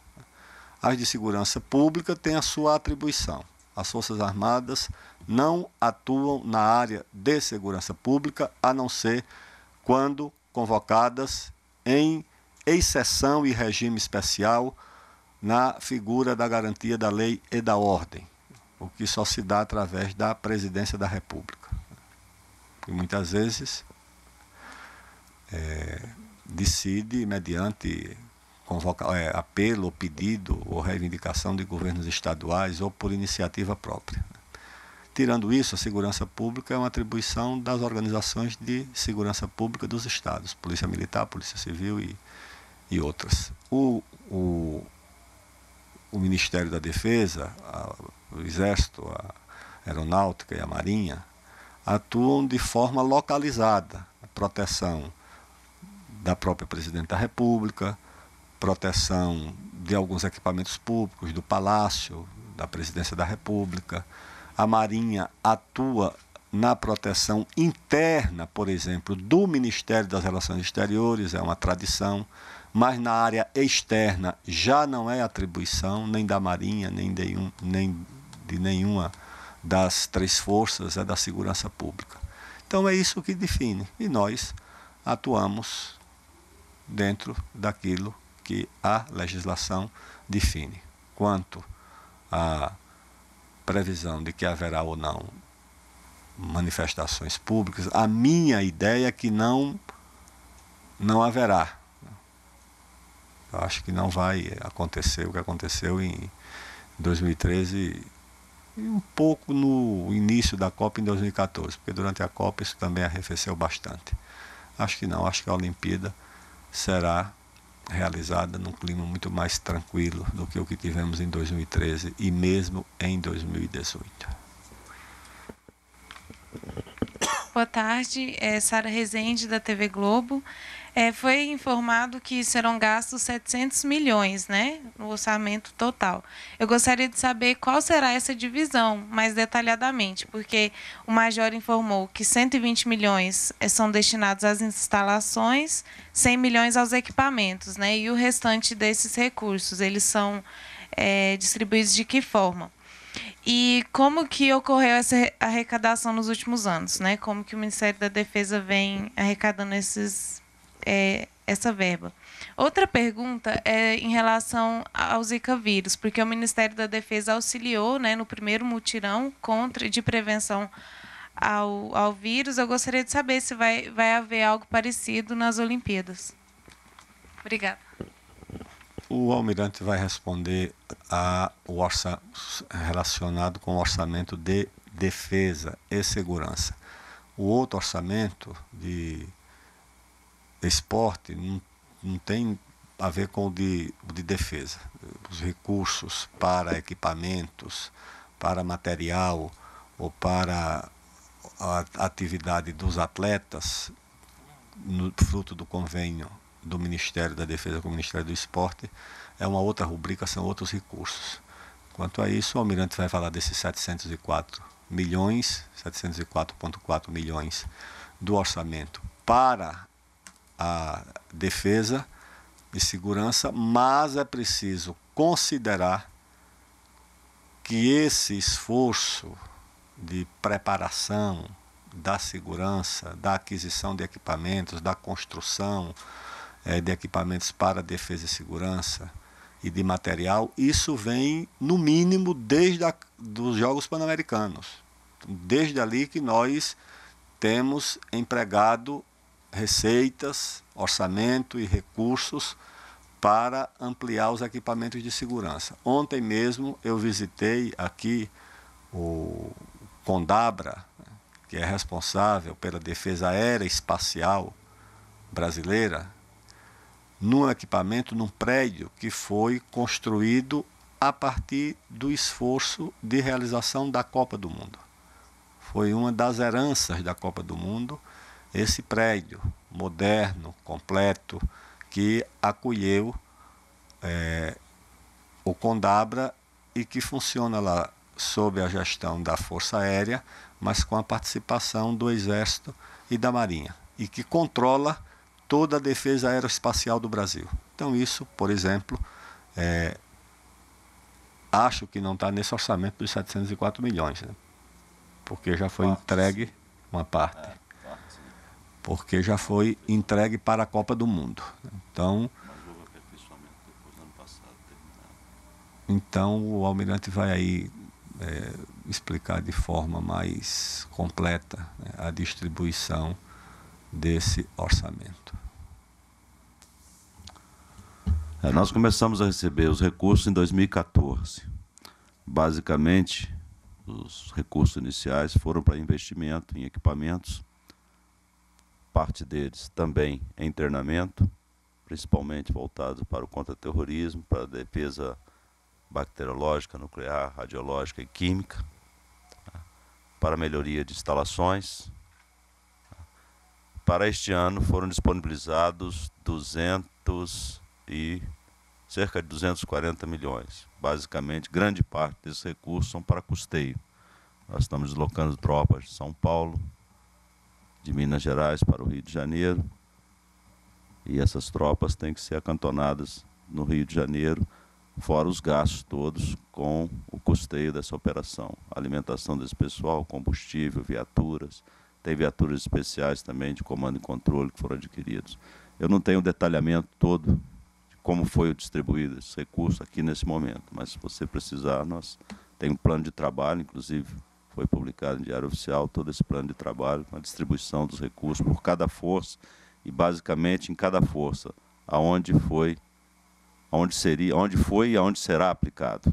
As de segurança pública têm a sua atribuição. As Forças Armadas não atuam na área de segurança pública, a não ser quando convocadas em exceção e regime especial na figura da garantia da lei e da ordem, o que só se dá através da presidência da República. E muitas vezes é, decide mediante convoca, é, apelo, pedido ou reivindicação de governos estaduais ou por iniciativa própria. Tirando isso, a segurança pública é uma atribuição das organizações de segurança pública dos estados, Polícia Militar, Polícia Civil e, e outras. O, o, o Ministério da Defesa, a, o Exército, a Aeronáutica e a Marinha atuam de forma localizada, proteção da própria Presidente da República, proteção de alguns equipamentos públicos, do Palácio, da Presidência da República. A Marinha atua na proteção interna, por exemplo, do Ministério das Relações Exteriores, é uma tradição, mas na área externa já não é atribuição nem da Marinha, nem de, um, nem de nenhuma das três forças, é da segurança pública. Então é isso que define. E nós atuamos dentro daquilo que a legislação define. Quanto à previsão de que haverá ou não manifestações públicas, a minha ideia é que não, não haverá. Eu acho que não vai acontecer o que aconteceu em 2013 e um pouco no início da Copa em 2014, porque durante a Copa isso também arrefeceu bastante. Acho que não, acho que a Olimpíada será realizada num clima muito mais tranquilo do que o que tivemos em 2013 e mesmo em 2018. Boa tarde, é Sara Rezende, da TV Globo. É, foi informado que serão gastos 700 milhões, né, no orçamento total. Eu gostaria de saber qual será essa divisão mais detalhadamente, porque o Major informou que 120 milhões eh, são destinados às instalações, 100 milhões aos equipamentos, né, e o restante desses recursos, eles são é, distribuídos de que forma? E como que ocorreu essa arrecadação nos últimos anos, né? Como que o Ministério da Defesa vem arrecadando esses é, essa verba. Outra pergunta é em relação ao Zika vírus, porque o Ministério da Defesa auxiliou né, no primeiro mutirão contra de prevenção ao, ao vírus. Eu gostaria de saber se vai, vai haver algo parecido nas Olimpíadas. Obrigada. O almirante vai responder a o relacionado com o orçamento de defesa e segurança. O outro orçamento de esporte não, não tem a ver com o de, de defesa. Os recursos para equipamentos, para material ou para a atividade dos atletas, no, fruto do convênio do Ministério da Defesa com o Ministério do Esporte, é uma outra rubrica, são outros recursos. Quanto a isso, o Almirante vai falar desses 704 milhões, 704,4 milhões do orçamento para a defesa e segurança, mas é preciso considerar que esse esforço de preparação da segurança, da aquisição de equipamentos, da construção é, de equipamentos para defesa e segurança e de material, isso vem, no mínimo, desde a, dos Jogos Pan-Americanos. Desde ali que nós temos empregado receitas, orçamento e recursos para ampliar os equipamentos de segurança. Ontem mesmo eu visitei aqui o Condabra, que é responsável pela defesa aérea espacial brasileira, num equipamento, num prédio que foi construído a partir do esforço de realização da Copa do Mundo. Foi uma das heranças da Copa do Mundo esse prédio moderno, completo, que acolheu é, o Condabra e que funciona lá sob a gestão da Força Aérea, mas com a participação do Exército e da Marinha, e que controla toda a defesa aeroespacial do Brasil. Então, isso, por exemplo, é, acho que não está nesse orçamento dos 704 milhões, né? porque já foi entregue uma parte porque já foi entregue para a Copa do Mundo. Então, então o almirante vai aí é, explicar de forma mais completa né, a distribuição desse orçamento. É, nós começamos a receber os recursos em 2014. Basicamente, os recursos iniciais foram para investimento em equipamentos parte deles também em treinamento, principalmente voltado para o contra-terrorismo, para a defesa bacteriológica, nuclear, radiológica e química, tá? para melhoria de instalações. Para este ano foram disponibilizados 200 e cerca de 240 milhões. Basicamente, grande parte desses recursos são para custeio. Nós estamos deslocando tropas de São Paulo, de Minas Gerais para o Rio de Janeiro. E essas tropas têm que ser acantonadas no Rio de Janeiro, fora os gastos todos com o custeio dessa operação. Alimentação desse pessoal, combustível, viaturas. Tem viaturas especiais também de comando e controle que foram adquiridos. Eu não tenho o detalhamento todo de como foi distribuído esse recurso aqui nesse momento, mas se você precisar, nós temos um plano de trabalho, inclusive foi publicado em Diário Oficial todo esse plano de trabalho, a distribuição dos recursos por cada força e basicamente em cada força, aonde foi, aonde seria, onde foi e aonde será aplicado.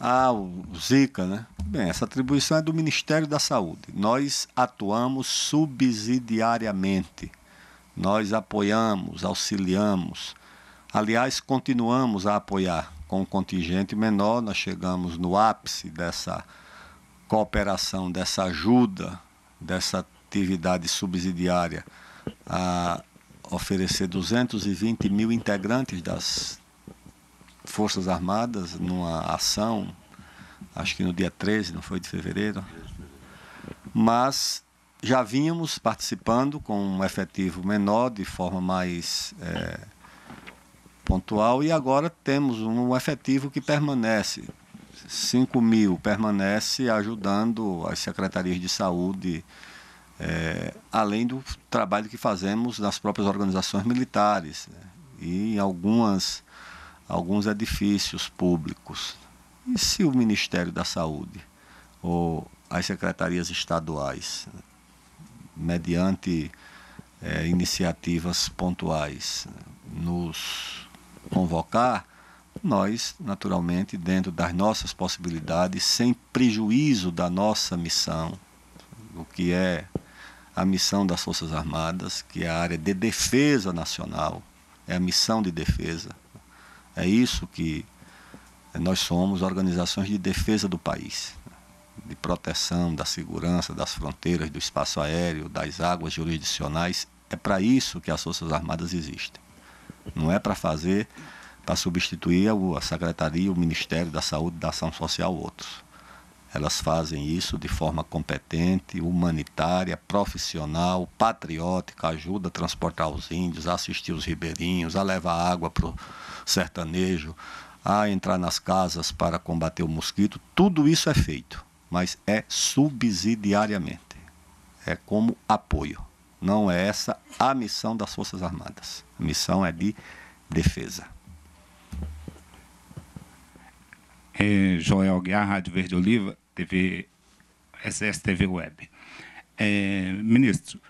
Ah, o Zika, né? Bem, essa atribuição é do Ministério da Saúde. Nós atuamos subsidiariamente. Nós apoiamos, auxiliamos, Aliás, continuamos a apoiar com um contingente menor, nós chegamos no ápice dessa cooperação, dessa ajuda, dessa atividade subsidiária a oferecer 220 mil integrantes das Forças Armadas numa ação, acho que no dia 13, não foi de fevereiro, mas já vínhamos participando com um efetivo menor, de forma mais. É, pontual e agora temos um efetivo que permanece. 5 mil permanece ajudando as secretarias de saúde, é, além do trabalho que fazemos nas próprias organizações militares né, e em algumas, alguns edifícios públicos. E se o Ministério da Saúde ou as secretarias estaduais, né, mediante é, iniciativas pontuais, né, nos convocar, nós, naturalmente, dentro das nossas possibilidades, sem prejuízo da nossa missão, o que é a missão das Forças Armadas, que é a área de defesa nacional, é a missão de defesa. É isso que nós somos, organizações de defesa do país, de proteção da segurança das fronteiras, do espaço aéreo, das águas jurisdicionais. É para isso que as Forças Armadas existem. Não é para fazer, para substituir a Secretaria, o Ministério da Saúde, da Ação Social, outros. Elas fazem isso de forma competente, humanitária, profissional, patriótica, ajuda a transportar os índios, a assistir os ribeirinhos, a levar água para o sertanejo, a entrar nas casas para combater o mosquito. Tudo isso é feito, mas é subsidiariamente. É como apoio. Não é essa a missão das Forças Armadas. A missão é de defesa. É Joel Guiar, Rádio Verde Oliva, TV, SSTV Web. É, ministro,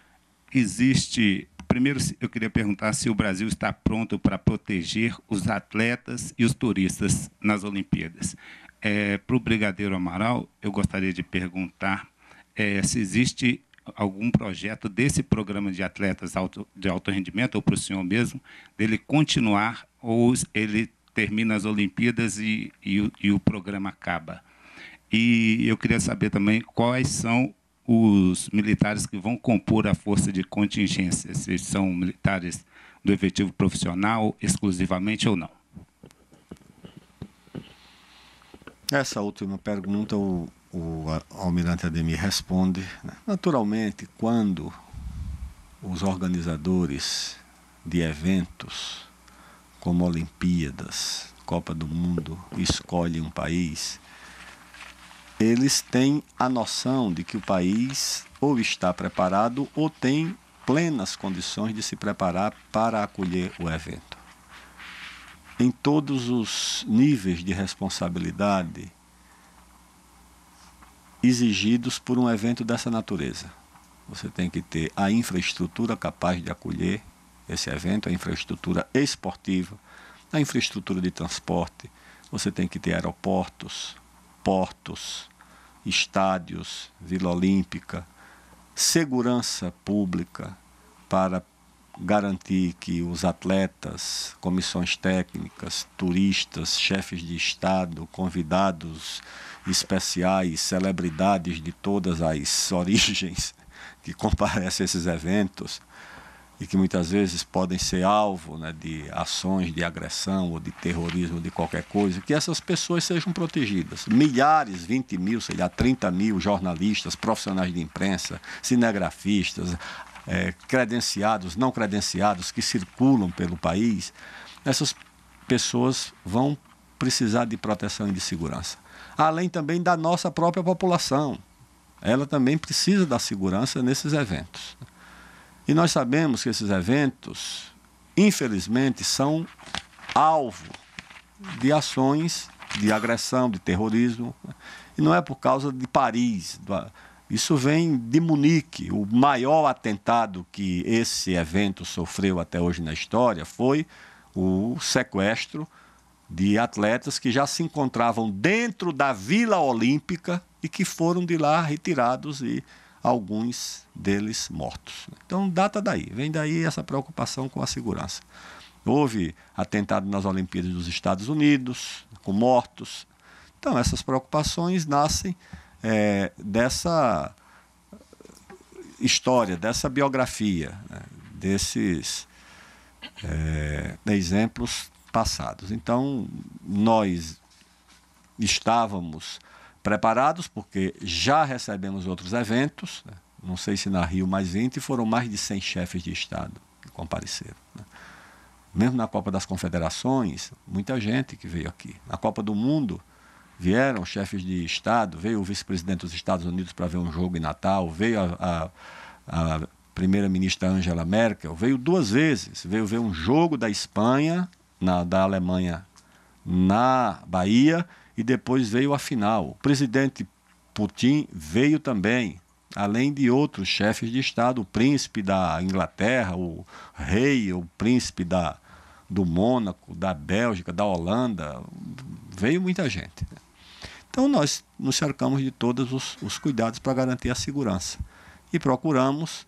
existe. Primeiro, eu queria perguntar se o Brasil está pronto para proteger os atletas e os turistas nas Olimpíadas. É, para o Brigadeiro Amaral, eu gostaria de perguntar é, se existe algum projeto desse programa de atletas alto, de alto rendimento, ou para o senhor mesmo, dele continuar ou ele termina as Olimpíadas e, e, e o programa acaba? E eu queria saber também quais são os militares que vão compor a força de contingência, se são militares do efetivo profissional exclusivamente ou não. Essa última pergunta, o, o almirante Ademir responde. Né, Naturalmente, quando os organizadores de eventos como Olimpíadas, Copa do Mundo, escolhem um país, eles têm a noção de que o país ou está preparado ou tem plenas condições de se preparar para acolher o evento. Em todos os níveis de responsabilidade, exigidos por um evento dessa natureza. Você tem que ter a infraestrutura capaz de acolher esse evento, a infraestrutura esportiva, a infraestrutura de transporte. Você tem que ter aeroportos, portos, estádios, Vila Olímpica, segurança pública para garantir que os atletas, comissões técnicas, turistas, chefes de Estado, convidados especiais, celebridades de todas as origens que comparecem a esses eventos e que muitas vezes podem ser alvo né, de ações de agressão ou de terrorismo, de qualquer coisa, que essas pessoas sejam protegidas. Milhares, 20 mil, sei lá, 30 mil jornalistas, profissionais de imprensa, cinegrafistas, é, credenciados, não credenciados, que circulam pelo país, essas pessoas vão precisar de proteção e de segurança. Além também da nossa própria população. Ela também precisa da segurança nesses eventos. E nós sabemos que esses eventos, infelizmente, são alvo de ações de agressão, de terrorismo. Né? E não é por causa de Paris, isso vem de Munique. O maior atentado que esse evento sofreu até hoje na história foi o sequestro de atletas que já se encontravam dentro da Vila Olímpica e que foram de lá retirados e alguns deles mortos. Então, data daí, vem daí essa preocupação com a segurança. Houve atentado nas Olimpíadas dos Estados Unidos, com mortos. Então, essas preocupações nascem é, dessa história, dessa biografia, né? desses é, exemplos passados. Então, nós estávamos preparados, porque já recebemos outros eventos, né? não sei se na Rio mais 20, foram mais de 100 chefes de Estado que compareceram. Né? Mesmo na Copa das Confederações, muita gente que veio aqui. Na Copa do Mundo, vieram chefes de Estado, veio o vice-presidente dos Estados Unidos para ver um jogo em Natal, veio a, a, a primeira-ministra Angela Merkel, veio duas vezes, veio ver um jogo da Espanha, na, da Alemanha na Bahia, e depois veio a final. O presidente Putin veio também, além de outros chefes de Estado, o príncipe da Inglaterra, o rei, o príncipe da, do Mônaco, da Bélgica, da Holanda, veio muita gente. Então, nós nos cercamos de todos os, os cuidados para garantir a segurança. E procuramos,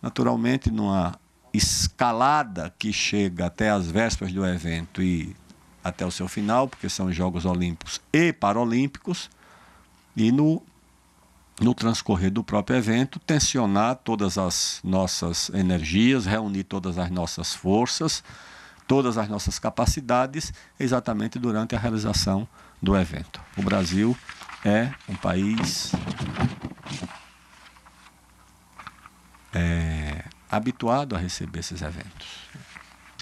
naturalmente, numa escalada que chega até as vésperas do evento e até o seu final, porque são Jogos Olímpicos e Paralímpicos, e no, no transcorrer do próprio evento, tensionar todas as nossas energias, reunir todas as nossas forças, todas as nossas capacidades, exatamente durante a realização do evento. O Brasil é um país é, habituado a receber esses eventos.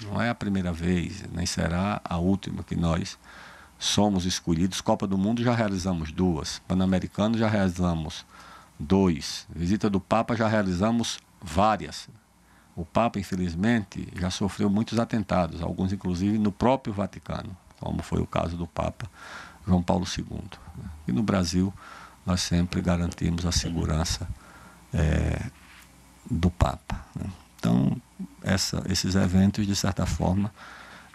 Não é a primeira vez, nem será a última que nós somos escolhidos. Copa do Mundo já realizamos duas, Pan-Americano já realizamos dois, visita do Papa já realizamos várias. O Papa, infelizmente, já sofreu muitos atentados, alguns inclusive no próprio Vaticano, como foi o caso do Papa João Paulo II. E no Brasil, nós sempre garantimos a segurança é, do Papa. Né? Então, essa, esses eventos, de certa forma,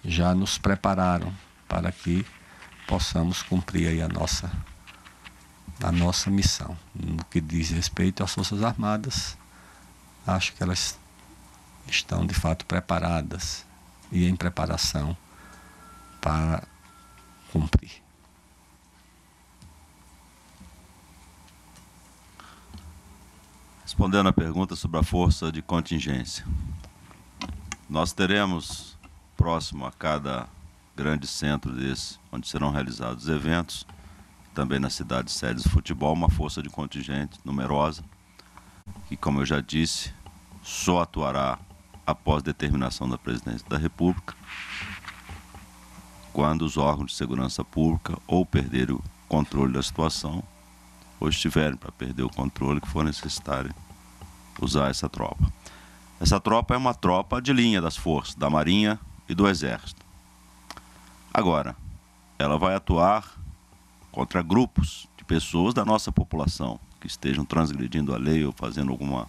já nos prepararam para que possamos cumprir a nossa, a nossa missão. No que diz respeito às Forças Armadas, acho que elas estão de fato preparadas e em preparação para cumprir. respondendo à pergunta sobre a força de contingência. Nós teremos, próximo a cada grande centro desse, onde serão realizados eventos, também na cidade sede de futebol, uma força de contingente numerosa, que, como eu já disse, só atuará após determinação da Presidência da República, quando os órgãos de segurança pública ou perderem o controle da situação, ou estiverem para perder o controle que for necessário usar essa tropa. Essa tropa é uma tropa de linha das forças, da Marinha e do Exército. Agora, ela vai atuar contra grupos de pessoas da nossa população que estejam transgredindo a lei ou fazendo algum um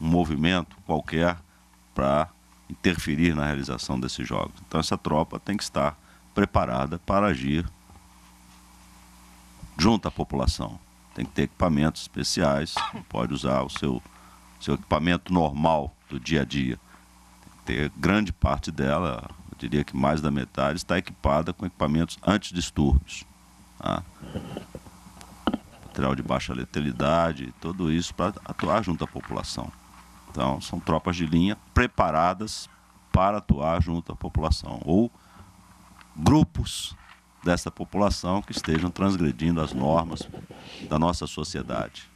movimento qualquer para interferir na realização desses jogos. Então, essa tropa tem que estar preparada para agir junto à população. Tem que ter equipamentos especiais, pode usar o seu seu equipamento normal do dia a dia. Ter grande parte dela, eu diria que mais da metade, está equipada com equipamentos antidistúrbios. Tá? Material de baixa letalidade, tudo isso para atuar junto à população. Então, são tropas de linha preparadas para atuar junto à população, ou grupos dessa população que estejam transgredindo as normas da nossa sociedade.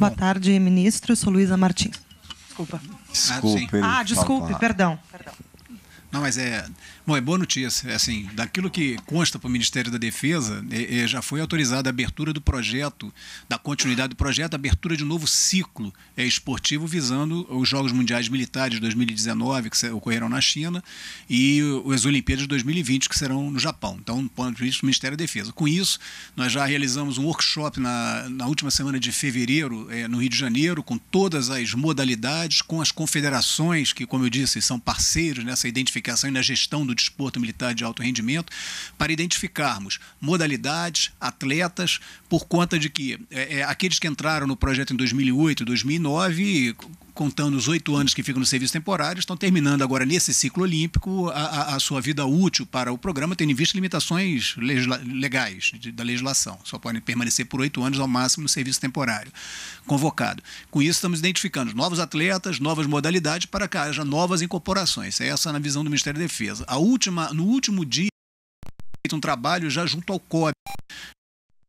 Boa tarde, ministro. Sou Luísa Martins. Desculpa. Desculpe. Ah, ah desculpe, perdão. perdão. Não, mas é Bom, é boa notícia. É assim, daquilo que consta para o Ministério da Defesa, é, é, já foi autorizada a abertura do projeto, da continuidade do projeto, a abertura de um novo ciclo é, esportivo visando os Jogos Mundiais Militares de 2019, que ocorreram na China, e as Olimpíadas de 2020, que serão no Japão. Então, ponto de vista do Ministério da Defesa. Com isso, nós já realizamos um workshop na, na última semana de fevereiro, é, no Rio de Janeiro, com todas as modalidades, com as confederações, que, como eu disse, são parceiros nessa identificação e na gestão do desporto militar de alto rendimento, para identificarmos modalidades, atletas, por conta de que é, é aqueles que entraram no projeto em 2008, 2009, contando os oito anos que ficam no serviço temporário, estão terminando agora nesse ciclo olímpico a, a, a sua vida útil para o programa, tendo em vista limitações legais de, da legislação. Só podem permanecer por oito anos ao máximo no serviço temporário convocado. Com isso, estamos identificando novos atletas, novas modalidades para que haja novas incorporações. É essa na visão do Ministério da Defesa. A última, no último dia, feito um trabalho já junto ao COB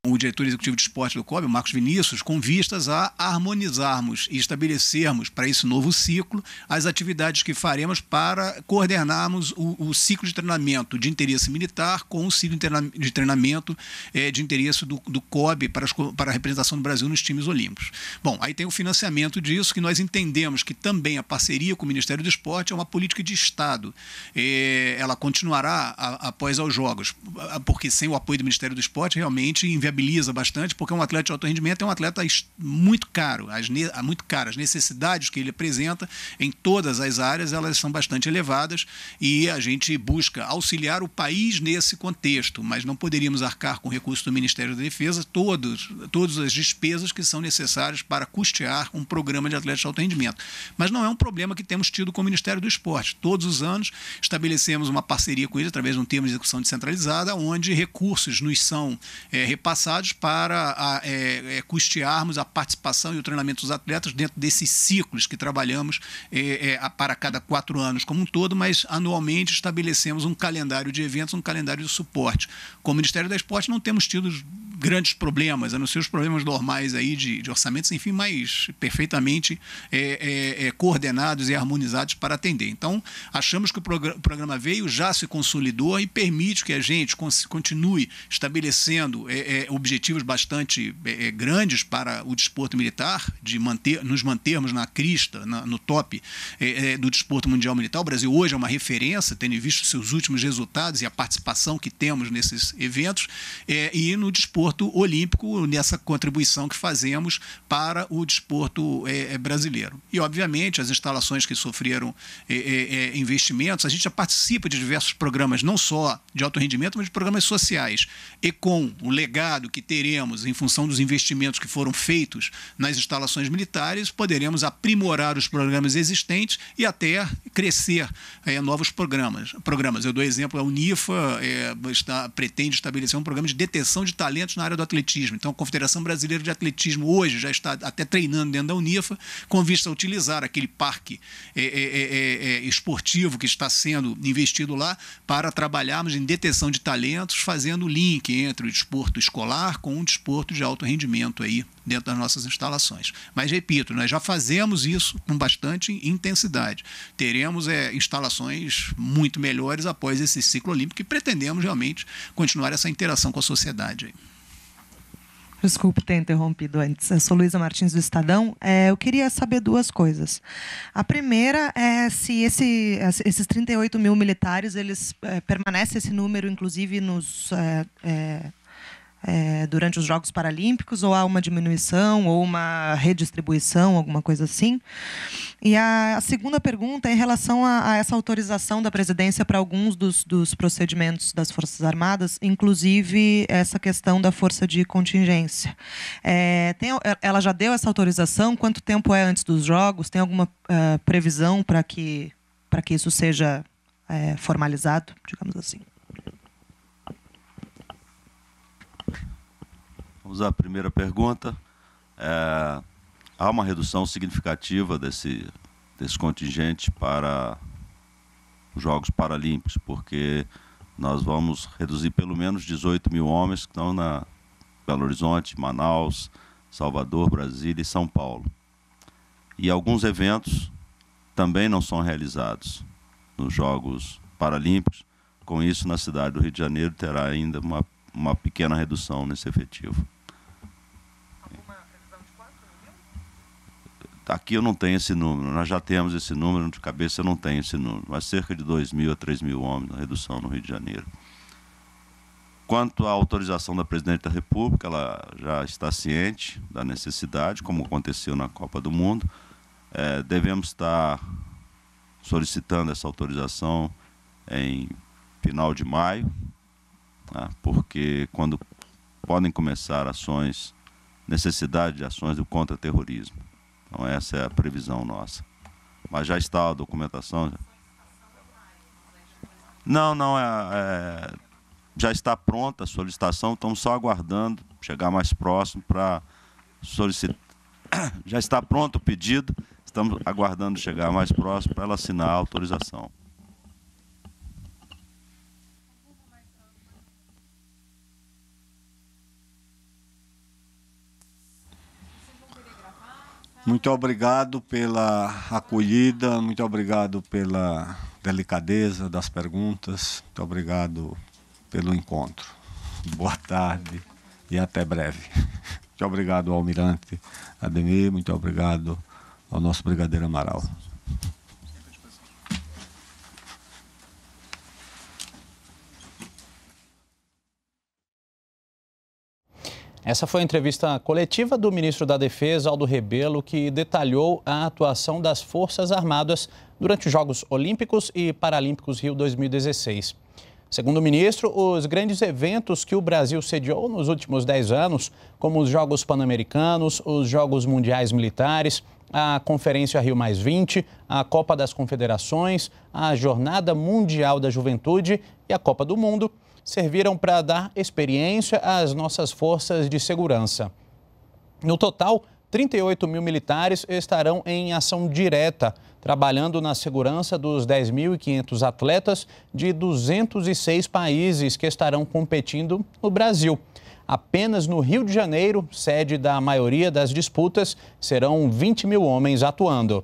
o diretor executivo de esporte do COB, Marcos Vinícius, com vistas a harmonizarmos e estabelecermos para esse novo ciclo as atividades que faremos para coordenarmos o, o ciclo de treinamento de interesse militar com o ciclo de treinamento é, de interesse do, do COB para, as, para a representação do Brasil nos times olímpicos. Bom, aí tem o financiamento disso, que nós entendemos que também a parceria com o Ministério do Esporte é uma política de Estado. É, ela continuará a, após aos Jogos, porque sem o apoio do Ministério do Esporte, realmente, em viabiliza bastante, porque um atleta de alto rendimento é um atleta muito caro, as muito caro. As necessidades que ele apresenta em todas as áreas, elas são bastante elevadas e a gente busca auxiliar o país nesse contexto, mas não poderíamos arcar com recursos do Ministério da Defesa todos, todas as despesas que são necessárias para custear um programa de atletas de alto rendimento. Mas não é um problema que temos tido com o Ministério do Esporte. Todos os anos estabelecemos uma parceria com ele através de um termo de execução descentralizada, onde recursos nos são é, repassados passados para a, é, é, custearmos a participação e o treinamento dos atletas dentro desses ciclos que trabalhamos é, é para cada quatro anos como um todo, mas anualmente estabelecemos um calendário de eventos, um calendário de suporte. Como Ministério da Esporte, não temos tido grandes problemas, a não ser os problemas normais aí de, de orçamentos, enfim, mas perfeitamente é, é, é coordenados e harmonizados para atender. Então, achamos que o programa, programa veio, já se consolidou e permite que a gente continue estabelecendo é, é, objetivos bastante grandes para o desporto militar, de manter, nos mantermos na crista, na, no top do desporto mundial militar. O Brasil hoje é uma referência, tendo visto seus últimos resultados e a participação que temos nesses eventos, e no desporto desporto olímpico, nessa contribuição que fazemos para o desporto é, é brasileiro. E, obviamente, as instalações que sofreram é, é, é, investimentos, a gente já participa de diversos programas, não só de alto rendimento, mas de programas sociais. E com o legado que teremos em função dos investimentos que foram feitos nas instalações militares, poderemos aprimorar os programas existentes e até crescer é, novos programas. programas. Eu dou exemplo, a Unifa está, pretende estabelecer um programa de detecção de talentos na área do atletismo. Então, a Confederação Brasileira de Atletismo hoje já está até treinando dentro da Unifa, com vista a utilizar aquele parque é, é, é, é, é esportivo que está sendo investido lá para trabalharmos em detecção de talentos, fazendo o link entre o desporto escolar com o desporto de alto rendimento aí dentro das nossas instalações. Mas repito, nós já fazemos isso com bastante intensidade. Teremos é, instalações muito melhores após esse ciclo olímpico e pretendemos realmente continuar essa interação com a sociedade. Desculpe ter interrompido antes. Eu sou Luísa Martins do Estadão. É, eu queria saber duas coisas. A primeira é se esse, esses 38 mil militares, eles é, permanece esse número, inclusive, nos é, é é, durante os Jogos Paralímpicos, ou há uma diminuição, ou uma redistribuição, alguma coisa assim. E a, a segunda pergunta é em relação a, a, essa autorização da presidência para alguns dos, dos, procedimentos das Forças Armadas, inclusive essa questão da força de contingência. É, tem, é, ela já deu essa autorização? Quanto tempo é antes dos Jogos? Tem alguma uh, previsão para que, que isso seja é, formalizado, digamos assim? Vamos à primeira pergunta. É, há uma redução significativa desse, desse contingente para os Jogos Paralímpicos, porque nós vamos reduzir pelo menos 18 mil homens que estão na Belo Horizonte, Manaus, Salvador, Brasília e São Paulo. E alguns eventos também não são realizados nos Jogos Paralímpicos. Com isso, na cidade do Rio de Janeiro terá ainda uma, uma pequena redução nesse efetivo. Aqui eu não tenho esse número, nós já temos esse número de cabeça, eu não tenho esse número, mas cerca de 2 mil a 3 mil homens na redução no Rio de Janeiro. Quanto à autorização da Presidente da República, ela já está ciente da necessidade, como aconteceu na Copa do Mundo. É, devemos estar solicitando essa autorização em final de maio, né, porque quando podem começar ações, necessidade de ações do contra-terrorismo. Então, essa é a previsão nossa. Mas já está a documentação. Não, não, é, é já está pronta a solicitação, estamos só aguardando chegar mais próximo para solicitar. Já está pronto o pedido, estamos aguardando chegar mais próximo para ela assinar a autorização. Muito obrigado pela acolhida, muito obrigado pela delicadeza das perguntas, muito obrigado pelo encontro. Boa tarde e até breve. Muito obrigado Almirante Ademir, muito obrigado ao nosso Brigadeiro Amaral. Essa foi a entrevista coletiva do ministro da Defesa, Aldo Rebelo, que detalhou a atuação das Forças Armadas durante os Jogos Olímpicos e Paralímpicos Rio 2016. Segundo o ministro, os grandes eventos que o Brasil sediou nos últimos 10 anos, como os Jogos Pan-Americanos, os Jogos Mundiais Militares, a Conferência Rio Mais 20, a Copa das Confederações, a Jornada Mundial da Juventude e a Copa do Mundo, serviram para dar experiência às nossas forças de segurança. No total, 38 mil militares estarão em ação direta, trabalhando na segurança dos 10.500 atletas de 206 países que estarão competindo no Brasil. Apenas no Rio de Janeiro, sede da maioria das disputas, serão 20 mil homens atuando